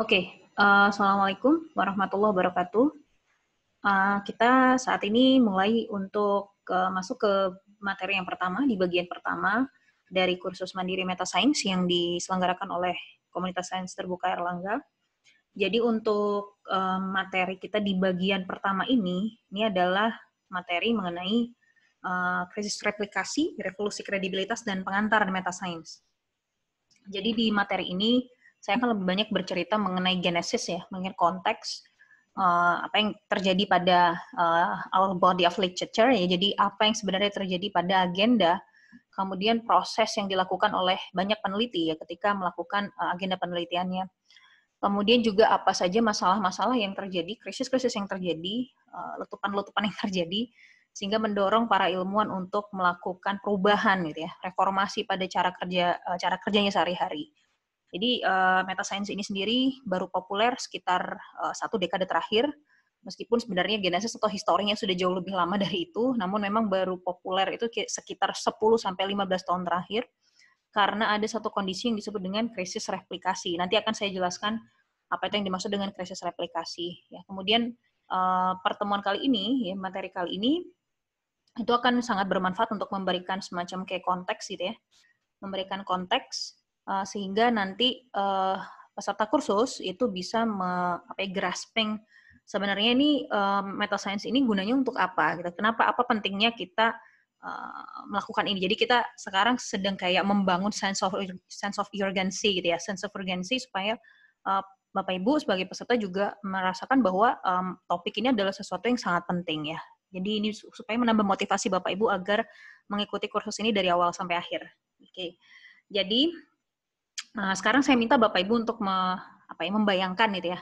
Oke, okay. uh, eh, assalamualaikum warahmatullahi wabarakatuh. Uh, kita saat ini mulai untuk uh, masuk ke materi yang pertama di bagian pertama dari kursus mandiri Meta Science yang diselenggarakan oleh Komunitas Sains Terbuka Erlangga. Jadi untuk uh, materi kita di bagian pertama ini, ini adalah materi mengenai uh, krisis replikasi, revolusi kredibilitas, dan pengantar Meta Science. Jadi di materi ini saya akan lebih banyak bercerita mengenai genesis ya, mengenai konteks uh, apa yang terjadi pada uh, our body of literature ya. Jadi apa yang sebenarnya terjadi pada agenda, kemudian proses yang dilakukan oleh banyak peneliti ya ketika melakukan uh, agenda penelitiannya. Kemudian juga apa saja masalah-masalah yang terjadi, krisis-krisis yang terjadi, letupan-letupan yang terjadi, sehingga mendorong para ilmuwan untuk melakukan perubahan gitu ya, reformasi pada cara kerja eh, cara kerjanya sehari-hari. Jadi eh, meta science ini sendiri baru populer sekitar eh, satu dekade terakhir, meskipun sebenarnya genesis atau historinya sudah jauh lebih lama dari itu, namun memang baru populer itu sekitar 10 sampai 15 tahun terakhir karena ada satu kondisi yang disebut dengan krisis replikasi. Nanti akan saya jelaskan apa itu yang dimaksud dengan krisis replikasi. Ya, kemudian pertemuan kali ini, ya, materi kali ini itu akan sangat bermanfaat untuk memberikan semacam kayak konteks gitu ya memberikan konteks uh, sehingga nanti uh, peserta kursus itu bisa me, apa ya, grasping sebenarnya ini uh, meta science ini gunanya untuk apa gitu kenapa apa pentingnya kita uh, melakukan ini jadi kita sekarang sedang kayak membangun sense of sense of urgency gitu ya sense of urgency supaya uh, Bapak Ibu sebagai peserta juga merasakan bahwa um, topik ini adalah sesuatu yang sangat penting ya jadi ini supaya menambah motivasi Bapak Ibu agar mengikuti kursus ini dari awal sampai akhir. Oke. Okay. Jadi nah sekarang saya minta Bapak Ibu untuk me, apa ya membayangkan itu ya.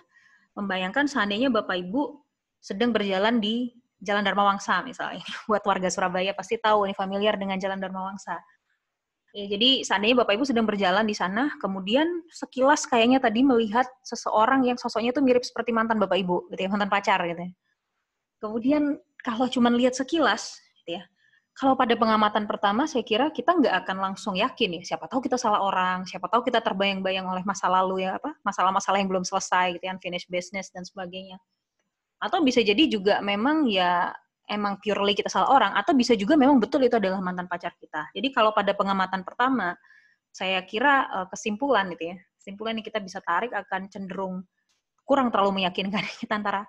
Membayangkan seandainya Bapak Ibu sedang berjalan di Jalan Dharma Wangsa misalnya. Buat warga Surabaya pasti tahu ini familiar dengan Jalan Dharma Wangsa. Ya, jadi seandainya Bapak Ibu sedang berjalan di sana, kemudian sekilas kayaknya tadi melihat seseorang yang sosoknya itu mirip seperti mantan Bapak Ibu, gitu ya, mantan pacar gitu ya. Kemudian kalau cuma lihat sekilas, gitu ya. Kalau pada pengamatan pertama, saya kira kita nggak akan langsung yakin ya. Siapa tahu kita salah orang, siapa tahu kita terbayang-bayang oleh masa lalu ya apa, masalah-masalah yang belum selesai gitu, ya, finish business dan sebagainya. Atau bisa jadi juga memang ya emang purely kita salah orang, atau bisa juga memang betul itu adalah mantan pacar kita. Jadi kalau pada pengamatan pertama, saya kira eh, kesimpulan gitu ya, kesimpulan yang kita bisa tarik akan cenderung kurang terlalu meyakinkan kita antara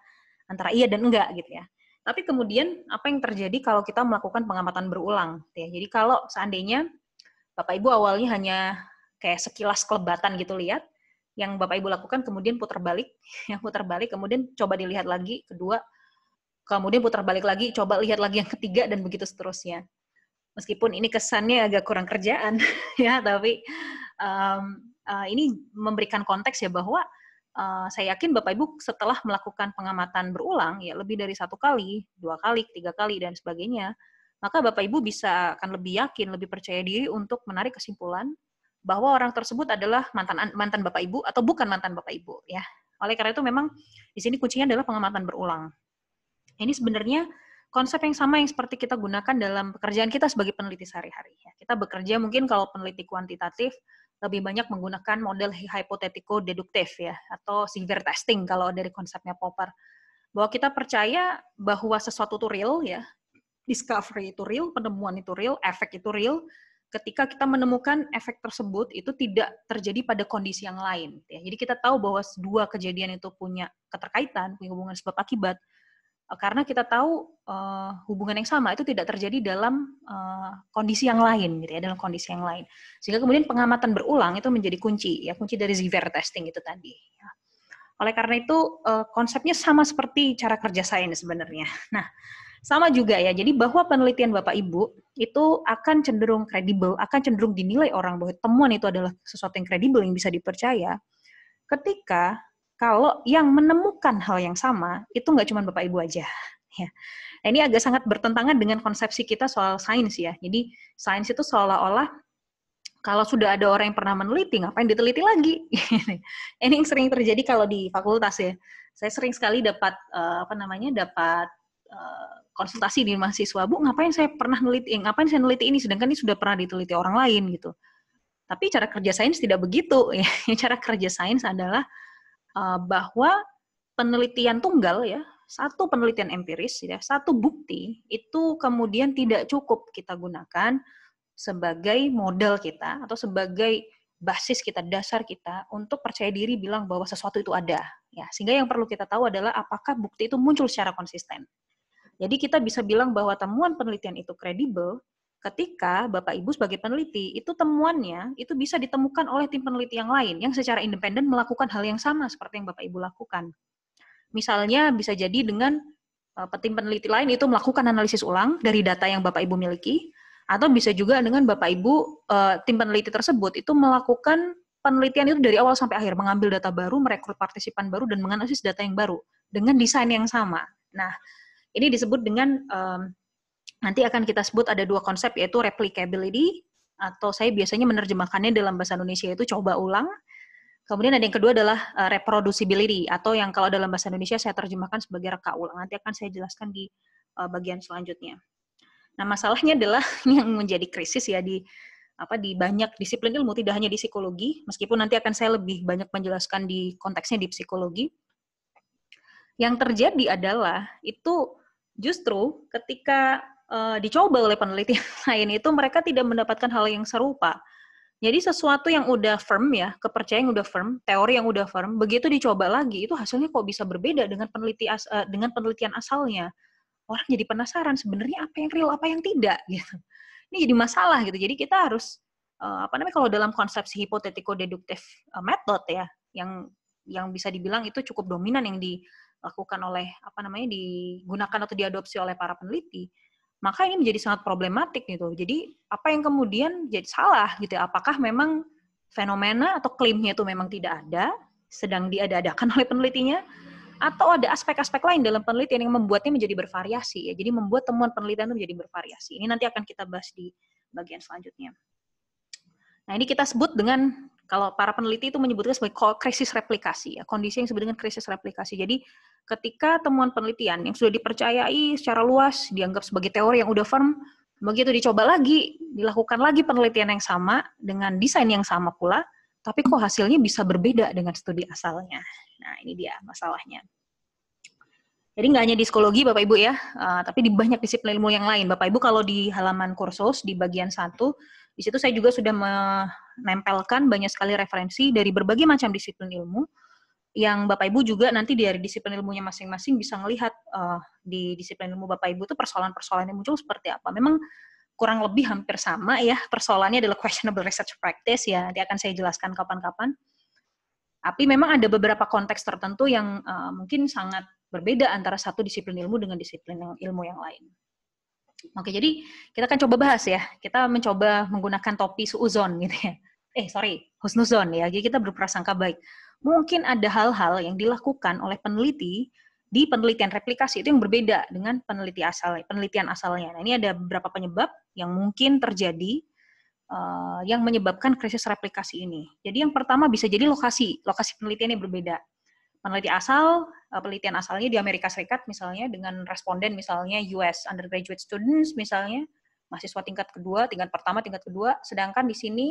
antara iya dan enggak gitu ya. Tapi kemudian apa yang terjadi kalau kita melakukan pengamatan berulang? Ya, jadi kalau seandainya Bapak Ibu awalnya hanya kayak sekilas kelebatan gitu lihat, yang Bapak Ibu lakukan kemudian putar balik, yang putar balik kemudian coba dilihat lagi kedua, kemudian putar balik lagi, coba lihat lagi yang ketiga dan begitu seterusnya. Meskipun ini kesannya agak kurang kerjaan ya, tapi um, uh, ini memberikan konteks ya bahwa Eh, saya yakin Bapak Ibu setelah melakukan pengamatan berulang ya lebih dari satu kali, dua kali, tiga kali dan sebagainya, maka Bapak Ibu bisa akan lebih yakin, lebih percaya diri untuk menarik kesimpulan bahwa orang tersebut adalah mantan mantan Bapak Ibu atau bukan mantan Bapak Ibu ya. Oleh karena itu memang di sini kuncinya adalah pengamatan berulang. Ini sebenarnya konsep yang sama yang seperti kita gunakan dalam pekerjaan kita sebagai peneliti sehari-hari. Ya. kita bekerja mungkin kalau peneliti kuantitatif lebih banyak menggunakan model hipotetiko deduktif ya atau severe testing kalau dari konsepnya Popper bahwa kita percaya bahwa sesuatu itu real ya discovery itu real penemuan itu real efek itu real ketika kita menemukan efek tersebut itu tidak terjadi pada kondisi yang lain ya jadi kita tahu bahwa dua kejadian itu punya keterkaitan punya hubungan sebab akibat Eh, karena kita tahu uh, hubungan yang sama itu tidak terjadi dalam uh, kondisi yang lain gitu ya dalam kondisi yang lain sehingga kemudian pengamatan berulang itu menjadi kunci ya kunci dari Ziver testing itu tadi ya. oleh karena itu uh, konsepnya sama seperti cara kerja saya ini sebenarnya nah sama juga ya jadi bahwa penelitian bapak ibu itu akan cenderung kredibel akan cenderung dinilai orang bahwa temuan itu adalah sesuatu yang kredibel yang bisa dipercaya ketika kalau yang menemukan hal yang sama itu nggak cuma bapak ibu aja ya nah, ini agak sangat bertentangan dengan konsepsi kita soal sains ya jadi sains itu seolah-olah kalau sudah ada orang yang pernah meneliti ngapain diteliti lagi ini yang sering terjadi kalau di fakultas ya saya sering sekali dapat uh, apa namanya dapat uh, konsultasi di mahasiswa bu ngapain saya pernah meneliti eh, ngapain saya meneliti ini sedangkan ini sudah pernah diteliti orang lain gitu tapi cara kerja sains tidak begitu ya cara kerja sains adalah Eh, bahwa penelitian tunggal ya satu penelitian empiris ya satu bukti itu kemudian tidak cukup kita gunakan sebagai model kita atau sebagai basis kita dasar kita untuk percaya diri bilang bahwa sesuatu itu ada ya sehingga yang perlu kita tahu adalah apakah bukti itu muncul secara konsisten jadi kita bisa bilang bahwa temuan penelitian itu kredibel ketika Bapak Ibu sebagai peneliti itu temuannya itu bisa ditemukan oleh tim peneliti yang lain yang secara independen melakukan hal yang sama seperti yang Bapak Ibu lakukan. Misalnya bisa jadi dengan e, tim peneliti lain itu melakukan analisis ulang dari data yang Bapak Ibu miliki atau bisa juga dengan Bapak Ibu e, tim peneliti tersebut itu melakukan penelitian itu dari awal sampai akhir mengambil data baru, merekrut partisipan baru dan menganalisis data yang baru dengan desain yang sama. Nah, ini disebut dengan um, Nanti akan kita sebut ada dua konsep yaitu replicability atau saya biasanya menerjemahkannya dalam bahasa Indonesia itu coba ulang. Kemudian ada yang kedua adalah eh, reproducibility atau yang kalau dalam bahasa Indonesia saya terjemahkan sebagai reka ulang. Nanti akan saya jelaskan di eh, bagian selanjutnya. Nah, masalahnya adalah yang menjadi krisis ya di apa di banyak disiplin ilmu tidak hanya di psikologi, meskipun nanti akan saya lebih banyak menjelaskan di konteksnya di psikologi. Yang terjadi adalah itu justru ketika uh, dicoba oleh peneliti lain itu mereka tidak mendapatkan hal yang serupa. Jadi sesuatu yang udah firm ya, kepercayaan yang udah firm, teori yang udah firm, begitu dicoba lagi itu hasilnya kok bisa berbeda dengan peneliti as, uh, dengan penelitian asalnya. Orang jadi penasaran sebenarnya apa yang real, apa yang tidak gitu. Ini jadi masalah gitu. Jadi kita harus uh, apa namanya kalau dalam konsepsi hipotetiko deduktif uh, method ya, yang yang bisa dibilang itu cukup dominan yang dilakukan oleh apa namanya digunakan atau diadopsi oleh para peneliti maka ini menjadi sangat problematik gitu. Jadi apa yang kemudian jadi salah gitu? Ya? Apakah memang fenomena atau klaimnya itu memang tidak ada, sedang diadakan oleh penelitinya, atau ada aspek-aspek lain dalam penelitian yang membuatnya menjadi bervariasi ya. Jadi membuat temuan penelitian itu menjadi bervariasi. Ini nanti akan kita bahas di bagian selanjutnya. Nah ini kita sebut dengan kalau para peneliti itu menyebutnya sebagai krisis replikasi ya, kondisi yang disebut dengan krisis replikasi. Jadi ketika temuan penelitian yang sudah dipercayai secara luas dianggap sebagai teori yang udah firm, begitu dicoba lagi, dilakukan lagi penelitian yang sama dengan desain yang sama pula, tapi kok hasilnya bisa berbeda dengan studi asalnya. Nah, ini dia masalahnya. Jadi nggak hanya di psikologi Bapak Ibu ya, uh, tapi di banyak disiplin ilmu yang lain. Bapak Ibu kalau di halaman kursus di bagian satu, di situ saya juga sudah menempelkan banyak sekali referensi dari berbagai macam disiplin ilmu yang Bapak Ibu juga nanti dari disiplin ilmunya masing-masing bisa melihat uh, eh, di disiplin ilmu Bapak Ibu itu persoalan-persoalan yang muncul seperti apa. Memang kurang lebih hampir sama ya, persoalannya adalah questionable research practice ya, nanti akan saya jelaskan kapan-kapan. Tapi memang ada beberapa konteks tertentu yang uh, mungkin sangat berbeda antara satu disiplin ilmu dengan disiplin ilmu yang lain. Oke, jadi kita akan coba bahas ya. Kita mencoba menggunakan topi suuzon gitu ya. Eh, sorry, husnuzon ya. Jadi kita berprasangka baik mungkin ada hal-hal yang dilakukan oleh peneliti di penelitian replikasi itu yang berbeda dengan peneliti asal penelitian asalnya. Nah, ini ada beberapa penyebab yang mungkin terjadi uh, yang menyebabkan krisis replikasi ini. Jadi yang pertama bisa jadi lokasi, lokasi penelitian ini berbeda. Peneliti asal, uh, penelitian asalnya di Amerika Serikat misalnya dengan responden misalnya US undergraduate students misalnya, mahasiswa tingkat kedua, tingkat pertama, tingkat kedua, sedangkan di sini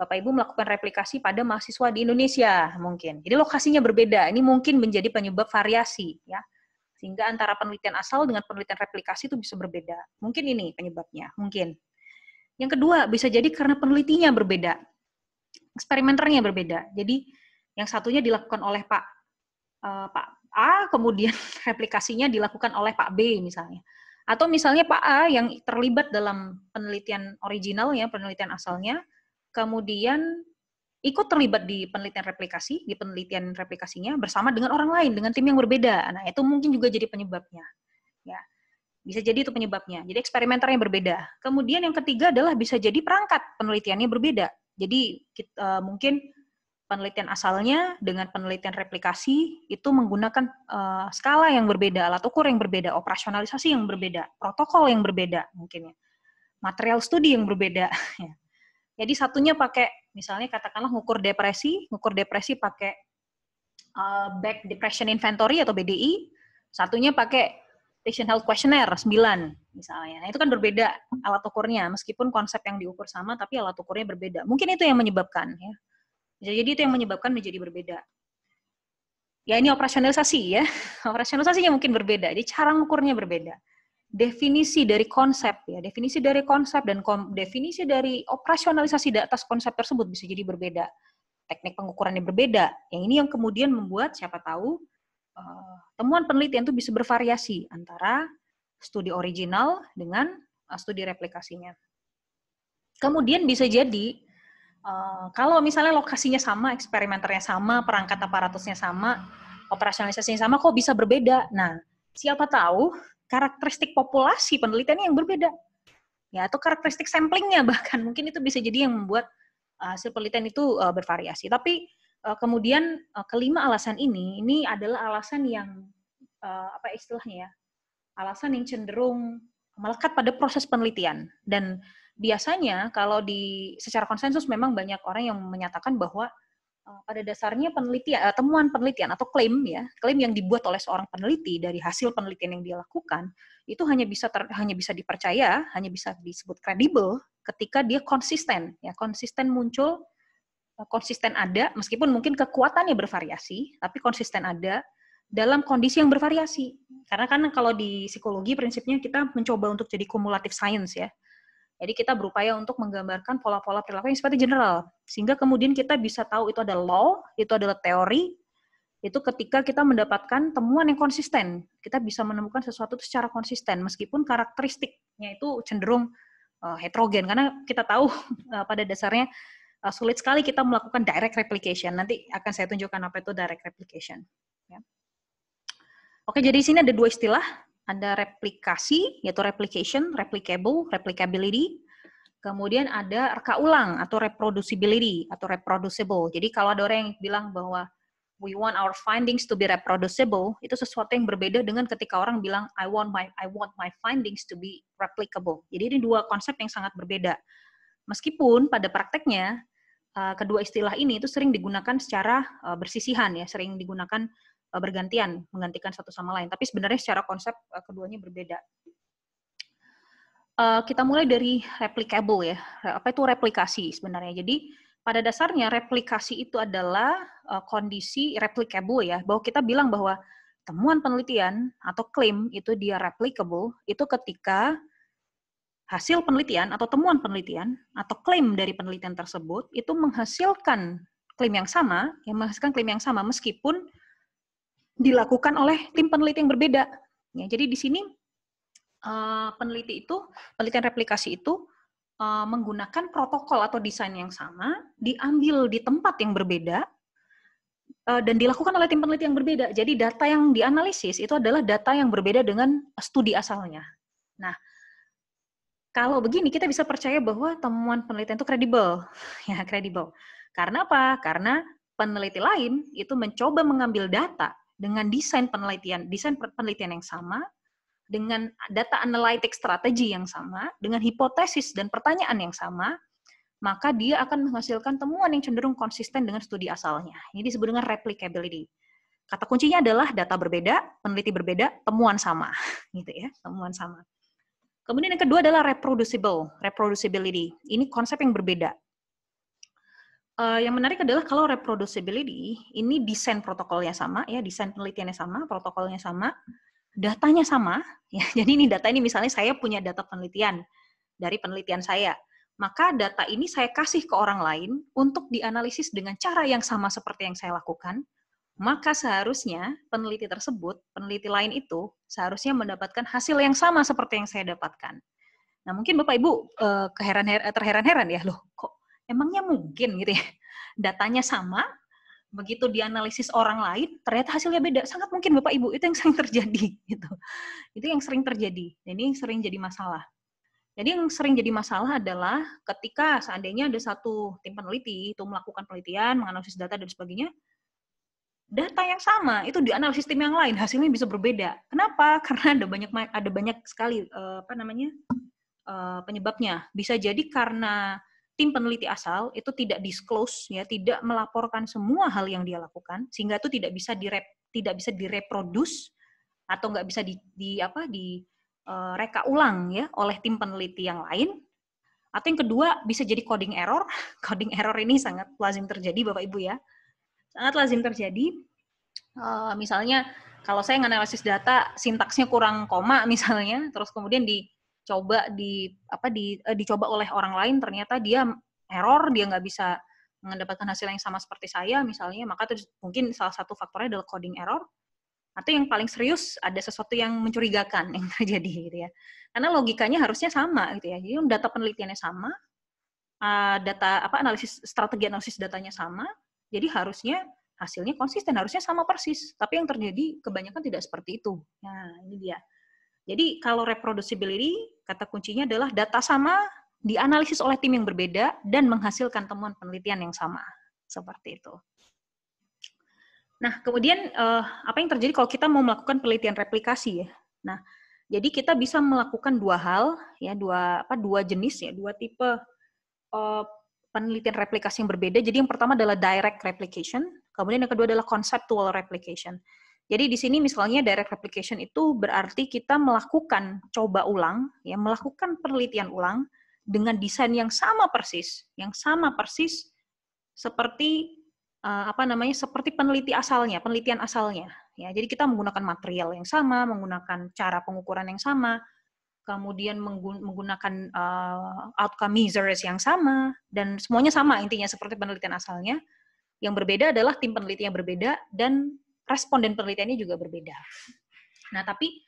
Bapak Ibu melakukan replikasi pada mahasiswa di Indonesia mungkin. Jadi lokasinya berbeda. Ini mungkin menjadi penyebab variasi ya. Sehingga antara penelitian asal dengan penelitian replikasi itu bisa berbeda. Mungkin ini penyebabnya, mungkin. Yang kedua, bisa jadi karena penelitinya berbeda. Eksperimenternya berbeda. Jadi yang satunya dilakukan oleh Pak uh, Pak A, kemudian replikasinya dilakukan oleh Pak B misalnya. Atau misalnya Pak A yang terlibat dalam penelitian originalnya, penelitian asalnya, kemudian ikut terlibat di penelitian replikasi, di penelitian replikasinya bersama dengan orang lain, dengan tim yang berbeda. Nah, itu mungkin juga jadi penyebabnya. Ya. Bisa jadi itu penyebabnya. Jadi yang berbeda. Kemudian yang ketiga adalah bisa jadi perangkat penelitiannya berbeda. Jadi kita, uh, eh, mungkin penelitian asalnya dengan penelitian replikasi itu menggunakan uh, skala yang berbeda, alat ukur yang berbeda, operasionalisasi yang berbeda, protokol yang berbeda mungkin ya. Material studi yang berbeda. Ya. Jadi satunya pakai misalnya katakanlah ngukur depresi, ngukur depresi pakai uh, Back Depression Inventory atau BDI, satunya pakai Patient Health Questionnaire 9 misalnya. Nah, itu kan berbeda alat ukurnya meskipun konsep yang diukur sama tapi alat ukurnya berbeda. Mungkin itu yang menyebabkan ya. Jadi itu yang menyebabkan menjadi berbeda. Ya ini operasionalisasi ya. Operasionalisasinya mungkin berbeda. Jadi cara ngukurnya berbeda definisi dari konsep ya, definisi dari konsep dan kom, definisi dari operasionalisasi data atas konsep tersebut bisa jadi berbeda. Teknik pengukurannya berbeda. Yang ini yang kemudian membuat siapa tahu eh, temuan penelitian itu bisa bervariasi antara studi original dengan eh, studi replikasinya. Kemudian bisa jadi eh, kalau misalnya lokasinya sama, eksperimenternya sama, perangkat aparatusnya sama, operasionalisasinya sama, kok bisa berbeda? Nah, siapa tahu karakteristik populasi penelitian yang berbeda. Ya, atau karakteristik samplingnya bahkan mungkin itu bisa jadi yang membuat uh, hasil penelitian itu uh, bervariasi. Tapi uh, kemudian kelima alasan ini ini adalah alasan yang apa istilahnya ya? Alasan yang cenderung melekat pada proses penelitian dan biasanya kalau di secara konsensus memang banyak orang yang menyatakan bahwa Eh, pada dasarnya penelitian eh, temuan penelitian atau klaim ya klaim yang dibuat oleh seorang peneliti dari hasil penelitian yang dia lakukan itu hanya bisa ter, hanya bisa dipercaya hanya bisa disebut kredibel ketika dia konsisten ya konsisten muncul eh, konsisten ada meskipun mungkin kekuatannya bervariasi tapi konsisten ada dalam kondisi yang bervariasi karena kan kalau di psikologi prinsipnya kita mencoba untuk jadi kumulatif science ya jadi kita berupaya untuk menggambarkan pola-pola perilaku yang seperti general, sehingga kemudian kita bisa tahu itu adalah law, itu adalah teori, itu ketika kita mendapatkan temuan yang konsisten, kita bisa menemukan sesuatu itu secara konsisten, meskipun karakteristiknya itu cenderung eh, heterogen, karena kita tahu eh, pada dasarnya eh, sulit sekali kita melakukan direct replication. Nanti akan saya tunjukkan apa itu direct replication. Ya. Oke, jadi di sini ada dua istilah, ada replikasi, yaitu replication, replicable, replicability. Kemudian ada reka ulang atau reproducibility atau reproducible. Jadi kalau ada orang yang bilang bahwa we want our findings to be reproducible, itu sesuatu yang berbeda dengan ketika orang bilang I want my I want my findings to be replicable. Jadi ini dua konsep yang sangat berbeda. Meskipun pada prakteknya eh, kedua istilah ini itu sering digunakan secara eh, bersisihan ya, sering digunakan Eh, bergantian menggantikan satu sama lain. Tapi sebenarnya secara konsep eh, keduanya berbeda. Eh, kita mulai dari replicable ya. Apa itu replikasi sebenarnya? Jadi pada dasarnya replikasi itu adalah kondisi replicable ya. Bahwa kita bilang bahwa temuan penelitian atau klaim itu dia replicable itu ketika hasil penelitian atau temuan penelitian atau klaim dari penelitian tersebut itu menghasilkan klaim yang sama, yang menghasilkan klaim yang sama meskipun dilakukan oleh tim peneliti yang berbeda. Ya, jadi di sini uh, peneliti itu, penelitian replikasi itu uh, menggunakan protokol atau desain yang sama, diambil di tempat yang berbeda, uh, dan dilakukan oleh tim peneliti yang berbeda. Jadi data yang dianalisis itu adalah data yang berbeda dengan studi asalnya. Nah, kalau begini kita bisa percaya bahwa temuan penelitian itu kredibel. Ya, kredibel. Karena apa? Karena peneliti lain itu mencoba mengambil data dengan desain penelitian, desain penelitian yang sama, dengan data analytic strategi yang sama, dengan hipotesis dan pertanyaan yang sama, maka dia akan menghasilkan temuan yang cenderung konsisten dengan studi asalnya. Ini disebut dengan replicability. Kata kuncinya adalah data berbeda, peneliti berbeda, temuan sama, gitu ya, temuan sama. Kemudian yang kedua adalah reproducible, reproducibility. Ini konsep yang berbeda. Uh, yang menarik adalah kalau reproducibility ini desain protokolnya sama ya, desain penelitiannya sama, protokolnya sama, datanya sama ya. Jadi ini data ini misalnya saya punya data penelitian dari penelitian saya. Maka data ini saya kasih ke orang lain untuk dianalisis dengan cara yang sama seperti yang saya lakukan. Maka seharusnya peneliti tersebut, peneliti lain itu seharusnya mendapatkan hasil yang sama seperti yang saya dapatkan. Nah, mungkin Bapak Ibu eh, keheran terheran-heran ya, loh kok Emangnya mungkin gitu ya? Datanya sama, begitu dianalisis orang lain ternyata hasilnya beda sangat mungkin bapak ibu itu yang sering terjadi gitu itu yang sering terjadi dan ini yang sering jadi masalah jadi yang sering jadi masalah adalah ketika seandainya ada satu tim peneliti itu melakukan penelitian menganalisis data dan sebagainya data yang sama itu dianalisis tim yang lain hasilnya bisa berbeda kenapa karena ada banyak ada banyak sekali eh, apa namanya eh, penyebabnya bisa jadi karena tim peneliti asal itu tidak disclose ya, tidak melaporkan semua hal yang dia lakukan sehingga itu tidak bisa direp, tidak bisa direproduce atau nggak bisa di, di apa di uh, reka ulang ya oleh tim peneliti yang lain. Atau yang kedua bisa jadi coding error. Coding error ini sangat lazim terjadi Bapak Ibu ya. Sangat lazim terjadi. Uh, misalnya kalau saya nganalisis data sintaksnya kurang koma misalnya, terus kemudian di coba di apa di uh, dicoba oleh orang lain ternyata dia error dia nggak bisa mendapatkan hasil yang sama seperti saya misalnya maka itu mungkin salah satu faktornya adalah coding error atau yang paling serius ada sesuatu yang mencurigakan yang terjadi gitu ya karena logikanya harusnya sama gitu ya jadi data penelitiannya sama eh, data apa analisis strategi analisis datanya sama jadi harusnya hasilnya konsisten harusnya sama persis tapi yang terjadi kebanyakan tidak seperti itu nah ini dia jadi kalau reproducibility, kata kuncinya adalah data sama dianalisis oleh tim yang berbeda dan menghasilkan temuan penelitian yang sama. Seperti itu. Nah, kemudian eh, apa yang terjadi kalau kita mau melakukan penelitian replikasi ya? Nah, jadi kita bisa melakukan dua hal ya, dua apa dua jenis ya, dua tipe eh, penelitian replikasi yang berbeda. Jadi yang pertama adalah direct replication, kemudian yang kedua adalah conceptual replication. Jadi di sini misalnya direct replication itu berarti kita melakukan coba ulang, ya melakukan penelitian ulang dengan desain yang sama persis, yang sama persis seperti eh, apa namanya seperti peneliti asalnya, penelitian asalnya. Ya, jadi kita menggunakan material yang sama, menggunakan cara pengukuran yang sama, kemudian menggunakan uh, outcome measures yang sama dan semuanya sama intinya seperti penelitian asalnya. Yang berbeda adalah tim peneliti yang berbeda dan responden penelitiannya juga berbeda. Nah, tapi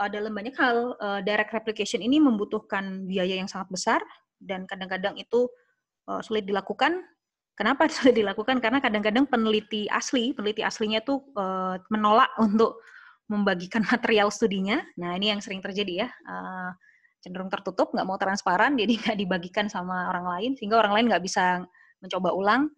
uh, dalam banyak hal uh, direct replication ini membutuhkan biaya yang sangat besar dan kadang-kadang itu uh, sulit dilakukan. Kenapa sulit dilakukan? Karena kadang-kadang peneliti asli, peneliti aslinya tuh uh, menolak untuk membagikan material studinya. Nah, ini yang sering terjadi ya. Uh, cenderung tertutup, nggak mau transparan, jadi nggak dibagikan sama orang lain, sehingga orang lain nggak bisa mencoba ulang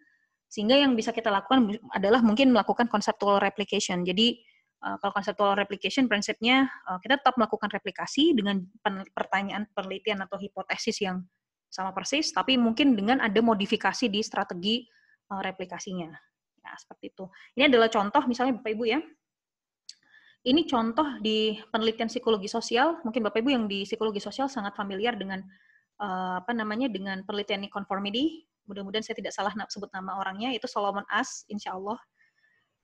sehingga yang bisa kita lakukan adalah mungkin melakukan conceptual replication. Jadi eh, kalau conceptual replication prinsipnya eh, kita tetap melakukan replikasi dengan pertanyaan penelitian atau hipotesis yang sama persis, tapi mungkin dengan ada modifikasi di strategi eh, replikasinya. Nah, seperti itu. Ini adalah contoh misalnya Bapak Ibu ya. Ini contoh di penelitian psikologi sosial, mungkin Bapak Ibu yang di psikologi sosial sangat familiar dengan uh, apa namanya dengan penelitian conformity mudah-mudahan saya tidak salah sebut nama orangnya itu Solomon As insya Allah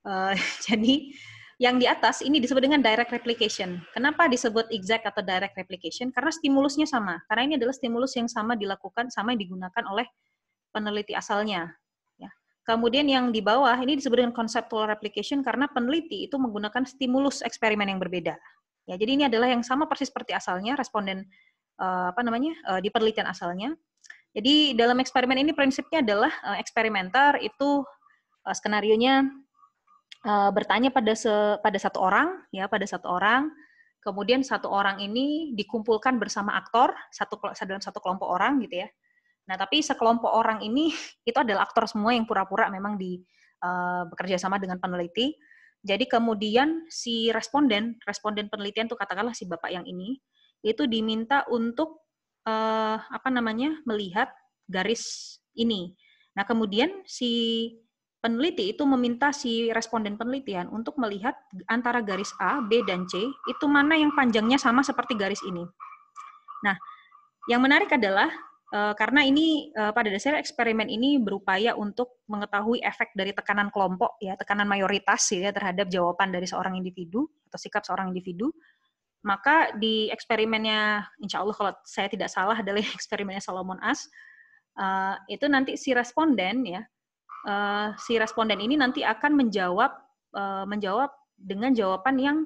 uh, jadi yang di atas ini disebut dengan direct replication. Kenapa disebut exact atau direct replication? Karena stimulusnya sama. Karena ini adalah stimulus yang sama dilakukan, sama yang digunakan oleh peneliti asalnya. Ya. Kemudian yang di bawah ini disebut dengan conceptual replication karena peneliti itu menggunakan stimulus eksperimen yang berbeda. Ya, jadi ini adalah yang sama persis seperti asalnya responden uh, apa namanya uh, di penelitian asalnya, jadi dalam eksperimen ini prinsipnya adalah uh, eksperimenter itu uh, skenarionya uh, bertanya pada se pada satu orang ya pada satu orang kemudian satu orang ini dikumpulkan bersama aktor satu dalam satu kelompok orang gitu ya. Nah tapi sekelompok orang ini itu adalah aktor semua yang pura-pura memang di uh, bekerja sama dengan peneliti. Jadi kemudian si responden, responden penelitian tuh katakanlah si bapak yang ini, itu diminta untuk uh, apa namanya melihat garis ini. Nah kemudian si peneliti itu meminta si responden penelitian untuk melihat antara garis A, B, dan C itu mana yang panjangnya sama seperti garis ini. Nah, yang menarik adalah eh, karena ini eh, pada dasarnya eksperimen ini berupaya untuk mengetahui efek dari tekanan kelompok ya, tekanan mayoritas ya terhadap jawaban dari seorang individu atau sikap seorang individu maka di eksperimennya, insya Allah kalau saya tidak salah adalah eksperimennya Solomon As, uh, itu nanti si responden ya, uh, si responden ini nanti akan menjawab uh, menjawab dengan jawaban yang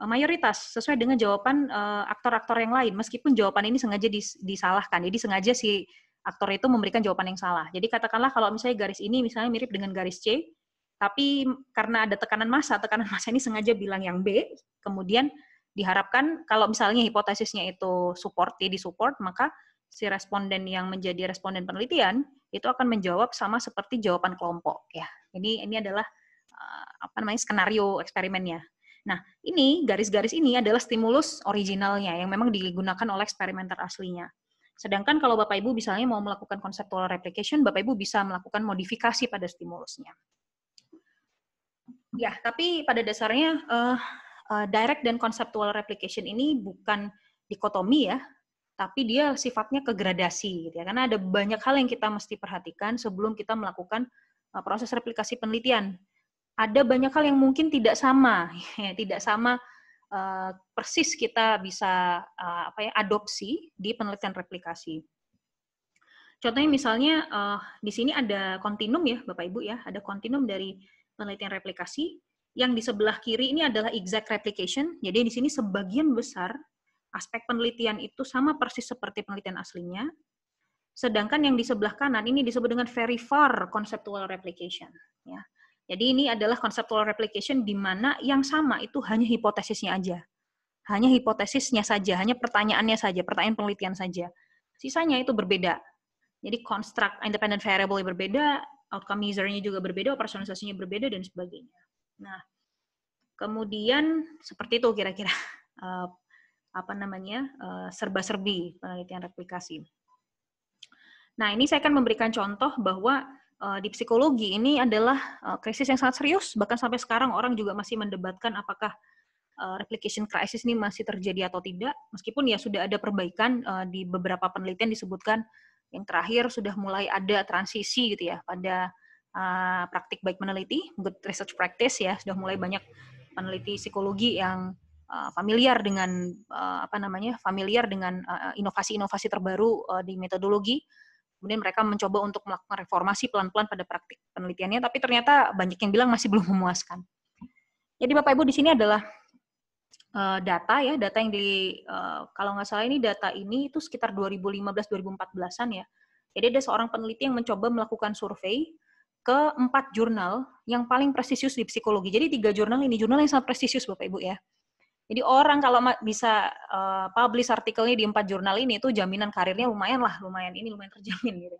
mayoritas sesuai dengan jawaban aktor aktor-aktor yang lain meskipun jawaban ini sengaja dis, disalahkan jadi sengaja si aktor itu memberikan jawaban yang salah jadi katakanlah kalau misalnya garis ini misalnya mirip dengan garis C tapi karena ada tekanan massa tekanan massa ini sengaja bilang yang B kemudian diharapkan kalau misalnya hipotesisnya itu supporti disupport maka si responden yang menjadi responden penelitian itu akan menjawab sama seperti jawaban kelompok ya. Ini ini adalah eh, apa namanya skenario eksperimennya. Nah, ini garis-garis ini adalah stimulus originalnya yang memang digunakan oleh eksperimenter aslinya. Sedangkan kalau Bapak Ibu misalnya mau melakukan conceptual replication, Bapak Ibu bisa melakukan modifikasi pada stimulusnya. Ya, tapi pada dasarnya eh, uh, direct dan conceptual replication ini bukan dikotomi ya, tapi dia sifatnya kegradasi gitu ya. Karena ada banyak hal yang kita mesti perhatikan sebelum kita melakukan uh, proses replikasi penelitian. Ada banyak hal yang mungkin tidak sama, ya, tidak sama eh, persis kita bisa apa ya adopsi di penelitian replikasi. Contohnya misalnya di sini ada kontinum ya Bapak Ibu ya, ada kontinum dari penelitian replikasi yang di sebelah kiri ini adalah exact replication. Jadi di sini sebagian besar aspek penelitian itu sama persis seperti penelitian aslinya. Sedangkan yang di sebelah kanan ini disebut dengan very far conceptual replication. Ya. Jadi ini adalah conceptual replication di mana yang sama itu hanya hipotesisnya aja. Hanya hipotesisnya saja, hanya pertanyaannya saja, pertanyaan penelitian saja. Sisanya itu berbeda. Jadi construct independent variable berbeda, outcome measure-nya juga berbeda, personalisasinya berbeda, dan sebagainya. Nah, kemudian seperti itu kira-kira eh, apa namanya eh, serba-serbi penelitian replikasi. Nah, ini saya akan memberikan contoh bahwa eh, di psikologi ini adalah krisis yang sangat serius, bahkan sampai sekarang orang juga masih mendebatkan apakah replication crisis ini masih terjadi atau tidak, meskipun ya sudah ada perbaikan di beberapa penelitian disebutkan yang terakhir sudah mulai ada transisi gitu ya pada uh, praktik baik meneliti, good research practice ya, sudah mulai banyak peneliti psikologi yang uh, familiar dengan uh, apa namanya, familiar dengan inovasi-inovasi uh, terbaru uh, di metodologi. Kemudian mereka mencoba untuk melakukan reformasi pelan-pelan pada praktik penelitiannya, tapi ternyata banyak yang bilang masih belum memuaskan. Jadi Bapak Ibu di sini adalah data ya, data yang di kalau nggak salah ini data ini itu sekitar 2015-2014an ya. Jadi ada seorang peneliti yang mencoba melakukan survei ke empat jurnal yang paling prestisius di psikologi. Jadi tiga jurnal ini jurnal yang sangat prestisius Bapak Ibu ya. Jadi orang kalau bisa uh, publish artikelnya di empat jurnal ini itu jaminan karirnya lumayan lah, lumayan ini lumayan terjamin gitu.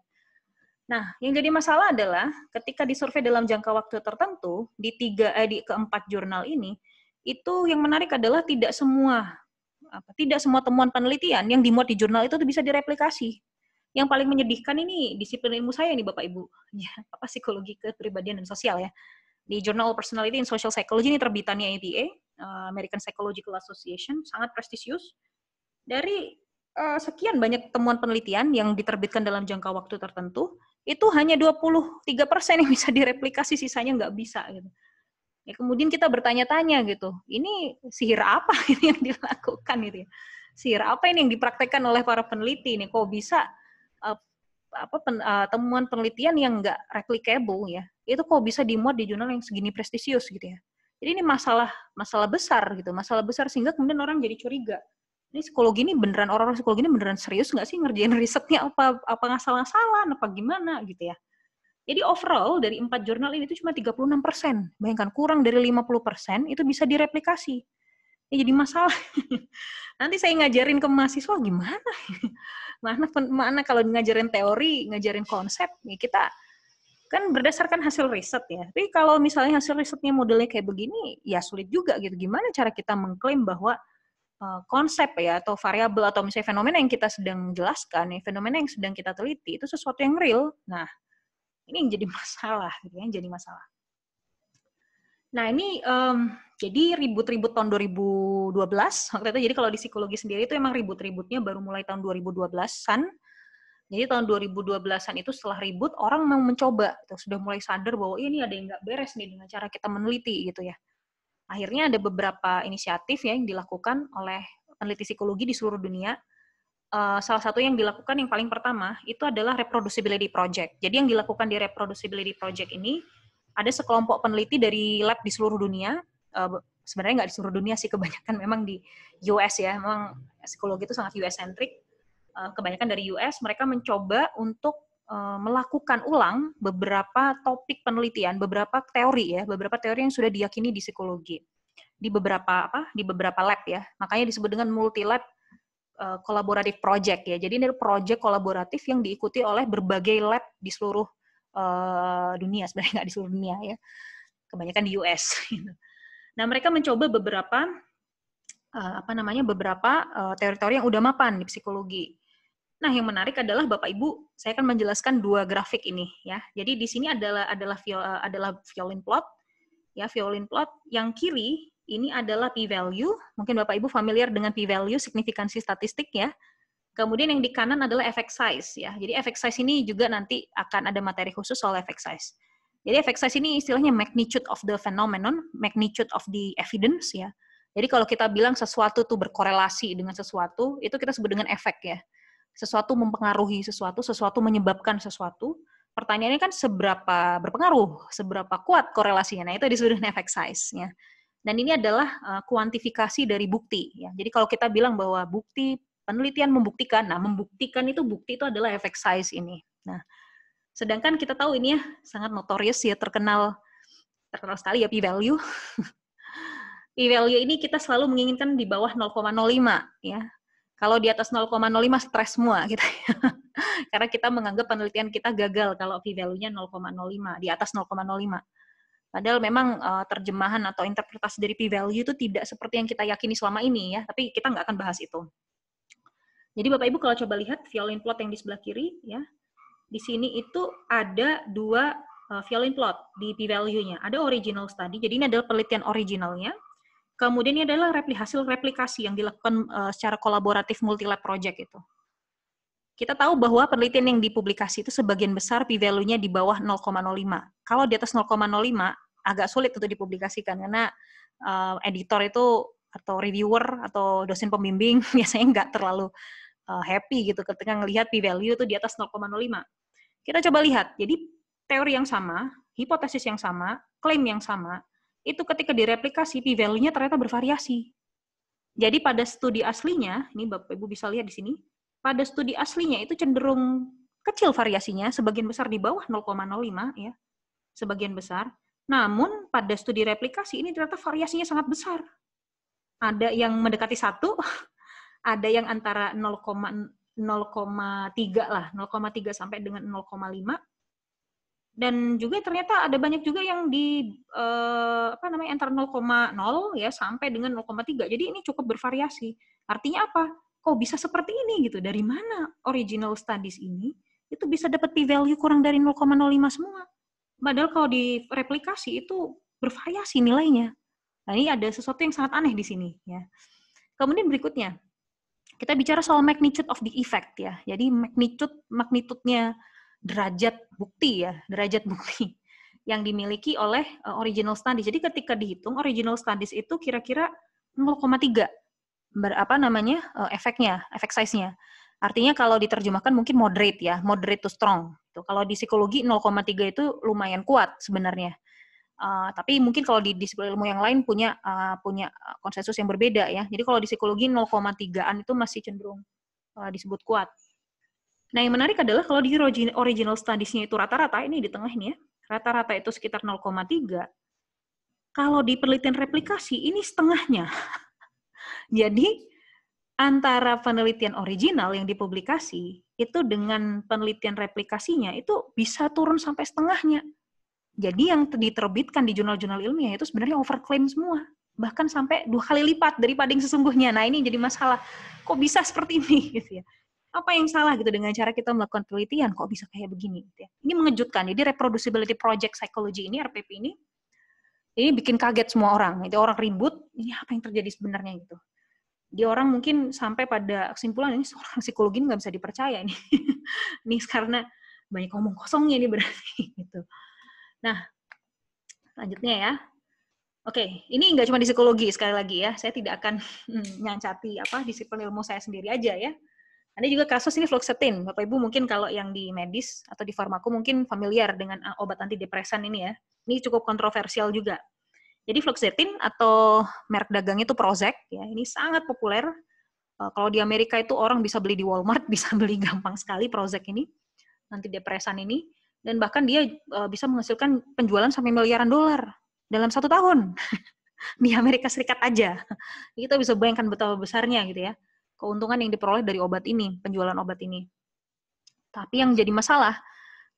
Nah, yang jadi masalah adalah ketika disurvei dalam jangka waktu tertentu di tiga eh, di keempat jurnal ini itu yang menarik adalah tidak semua apa, tidak semua temuan penelitian yang dimuat di jurnal itu bisa direplikasi yang paling menyedihkan ini disiplin ilmu saya nih Bapak Ibu. Ya, apa psikologi kepribadian dan sosial ya. Di Journal Personality and Social Psychology ini terbitannya APA, eh, American Psychological Association, sangat prestisius. Dari uh, sekian banyak temuan penelitian yang diterbitkan dalam jangka waktu tertentu, itu hanya 23% yang bisa direplikasi, sisanya nggak bisa gitu. Ya, kemudian kita bertanya-tanya gitu, ini sihir apa ini yang dilakukan gitu ya? Sihir apa ini yang dipraktekkan oleh para peneliti ini? Kok bisa uh, apa pen, uh, temuan penelitian yang enggak replicable ya itu kok bisa dimuat di jurnal yang segini prestisius gitu ya jadi ini masalah masalah besar gitu masalah besar sehingga kemudian orang jadi curiga ini psikologi ini beneran orang-orang psikologi ini beneran serius nggak sih ngerjain risetnya apa apa ngasal-ngasalan apa gimana gitu ya jadi overall dari empat jurnal ini itu cuma 36 persen. Bayangkan kurang dari 50 persen itu bisa direplikasi ya jadi masalah. Nanti saya ngajarin ke mahasiswa gimana? mana mana kalau ngajarin teori, ngajarin konsep, ya kita kan berdasarkan hasil riset ya. Tapi kalau misalnya hasil risetnya modelnya kayak begini, ya sulit juga gitu. Gimana cara kita mengklaim bahwa eh, konsep ya atau variabel atau misalnya fenomena yang kita sedang jelaskan, ya, fenomena yang sedang kita teliti itu sesuatu yang real. Nah, ini yang jadi masalah, gitu ya, yang jadi masalah. Nah, ini um, jadi ribut-ribut tahun 2012 waktu itu jadi kalau di psikologi sendiri itu emang ribut-ributnya baru mulai tahun 2012-an. Jadi tahun 2012-an itu setelah ribut orang mau mencoba, itu sudah mulai sadar bahwa ini ada yang nggak beres nih dengan cara kita meneliti gitu ya. Akhirnya ada beberapa inisiatif ya yang dilakukan oleh peneliti psikologi di seluruh dunia. Uh, salah satu yang dilakukan yang paling pertama itu adalah reproducibility project. Jadi yang dilakukan di reproducibility project ini ada sekelompok peneliti dari lab di seluruh dunia Eh, sebenarnya nggak di seluruh dunia sih kebanyakan memang di US ya memang psikologi itu sangat US centric eh, kebanyakan dari US mereka mencoba untuk eh, melakukan ulang beberapa topik penelitian beberapa teori ya beberapa teori yang sudah diyakini di psikologi di beberapa apa di beberapa lab ya makanya disebut dengan multi lab kolaboratif collaborative project ya jadi ini project kolaboratif yang diikuti oleh berbagai lab di seluruh dunia sebenarnya nggak di seluruh dunia ya kebanyakan di US Nah, mereka mencoba beberapa uh, apa namanya beberapa uh, teritori yang udah mapan di psikologi. Nah, yang menarik adalah Bapak Ibu, saya akan menjelaskan dua grafik ini ya. Jadi di sini adalah adalah eh, adalah violin plot ya, violin plot yang kiri ini adalah p value. Mungkin Bapak Ibu familiar dengan p value signifikansi statistik ya. Kemudian yang di kanan adalah effect size ya. Jadi effect size ini juga nanti akan ada materi khusus soal effect size. Jadi efek size ini istilahnya magnitude of the phenomenon, magnitude of the evidence ya. Jadi kalau kita bilang sesuatu itu berkorelasi dengan sesuatu, itu kita sebut dengan efek ya. Sesuatu mempengaruhi sesuatu, sesuatu menyebabkan sesuatu. Pertanyaannya kan seberapa berpengaruh, seberapa kuat korelasinya. Nah, itu disebut dengan efek size ya. Dan ini adalah uh, kuantifikasi dari bukti ya. Jadi kalau kita bilang bahwa bukti penelitian membuktikan, nah membuktikan itu bukti itu adalah efek size ini. Nah, Sedangkan kita tahu ini ya sangat notorious ya terkenal terkenal sekali ya p-value. p-value ini kita selalu menginginkan di bawah 0,05 ya. Kalau di atas 0,05 stres semua kita gitu ya. Karena kita menganggap penelitian kita gagal kalau p-value-nya 0,05 di atas 0,05. Padahal memang uh, terjemahan atau interpretasi dari p-value itu tidak seperti yang kita yakini selama ini ya, tapi kita nggak akan bahas itu. Jadi Bapak Ibu kalau coba lihat violin plot yang di sebelah kiri ya, di sini itu ada dua violin eh, plot di p-value-nya. Ada original study, jadi ini adalah penelitian originalnya. Kemudian ini adalah repli hasil replikasi yang dilakukan uh, secara kolaboratif multilab project itu. Kita tahu bahwa penelitian yang dipublikasi itu sebagian besar p-value-nya di bawah 0,05. Kalau di atas 0,05 agak sulit untuk dipublikasikan karena uh, editor itu atau reviewer atau dosen pembimbing biasanya nggak terlalu uh, happy gitu ketika ngelihat p-value itu di atas 0,05 kita coba lihat. Jadi teori yang sama, hipotesis yang sama, klaim yang sama, itu ketika direplikasi p-value-nya ternyata bervariasi. Jadi pada studi aslinya, ini Bapak Ibu bisa lihat di sini, pada studi aslinya itu cenderung kecil variasinya, sebagian besar di bawah 0,05 ya. Sebagian besar. Namun pada studi replikasi ini ternyata variasinya sangat besar. Ada yang mendekati satu, ada yang antara 0,3 lah, 0,3 sampai dengan 0,5. Dan juga ternyata ada banyak juga yang di eh, apa namanya antara 0,0 ya sampai dengan 0,3. Jadi ini cukup bervariasi. Artinya apa? Kok bisa seperti ini gitu? Dari mana original studies ini itu bisa dapat p-value kurang dari 0,05 semua? Padahal kalau di replikasi itu bervariasi nilainya. Nah, ini ada sesuatu yang sangat aneh di sini ya. Kemudian berikutnya, kita bicara soal magnitude of the effect ya. Jadi magnitude magnitudenya derajat bukti ya, derajat bukti yang dimiliki oleh eh, original studies. Jadi ketika dihitung original studies itu kira-kira 0,3 berapa namanya eh, efeknya, efek size-nya. Artinya kalau diterjemahkan mungkin moderate ya, moderate to strong. Tuh, kalau di psikologi 0,3 itu lumayan kuat sebenarnya. Eh, tapi mungkin kalau di disiplin ilmu yang lain punya uh, punya eh, konsensus yang berbeda ya. Jadi kalau di psikologi 0,3an itu masih cenderung uh, disebut kuat. Nah, yang menarik adalah kalau di original studies-nya itu rata-rata ini di tengah ini ya. Rata-rata itu sekitar 0,3. Kalau di penelitian replikasi ini setengahnya. Jadi antara penelitian original yang dipublikasi itu dengan penelitian replikasinya itu bisa turun sampai setengahnya jadi yang diterbitkan di jurnal-jurnal ilmiah itu sebenarnya overclaim semua. Bahkan sampai dua kali lipat daripada yang sesungguhnya. Nah ini jadi masalah. Kok bisa seperti ini? Gitu ya. Apa yang salah gitu dengan cara kita melakukan penelitian? Kok bisa kayak begini? Gitu ya. Ini mengejutkan. Jadi reproducibility project psychology ini, RPP ini, ini bikin kaget semua orang. Jadi orang ribut, ini iya, apa yang terjadi sebenarnya gitu. Dia orang mungkin sampai pada kesimpulan ini seorang psikologi nggak bisa dipercaya ini, nih karena banyak omong kosongnya ini berarti gitu. Nah, lanjutnya ya. Oke, ini nggak cuma di psikologi sekali lagi ya. Saya tidak akan hmm, nyancati apa disiplin ilmu saya sendiri aja ya. Ada juga kasus ini fluoxetine. Bapak Ibu mungkin kalau yang di medis atau di farmaku mungkin familiar dengan eh, obat anti depresan ini ya. Ini cukup kontroversial juga. Jadi fluoxetine atau merek dagangnya itu Prozac ya. Ini sangat populer. Eh, kalau di Amerika itu orang bisa beli di Walmart, bisa beli gampang sekali Prozac ini, depresan ini dan bahkan dia uh, bisa menghasilkan penjualan sampai miliaran dolar dalam satu tahun di Amerika Serikat aja. Kita bisa bayangkan betapa besarnya gitu ya keuntungan yang diperoleh dari obat ini, penjualan obat ini. Tapi yang jadi masalah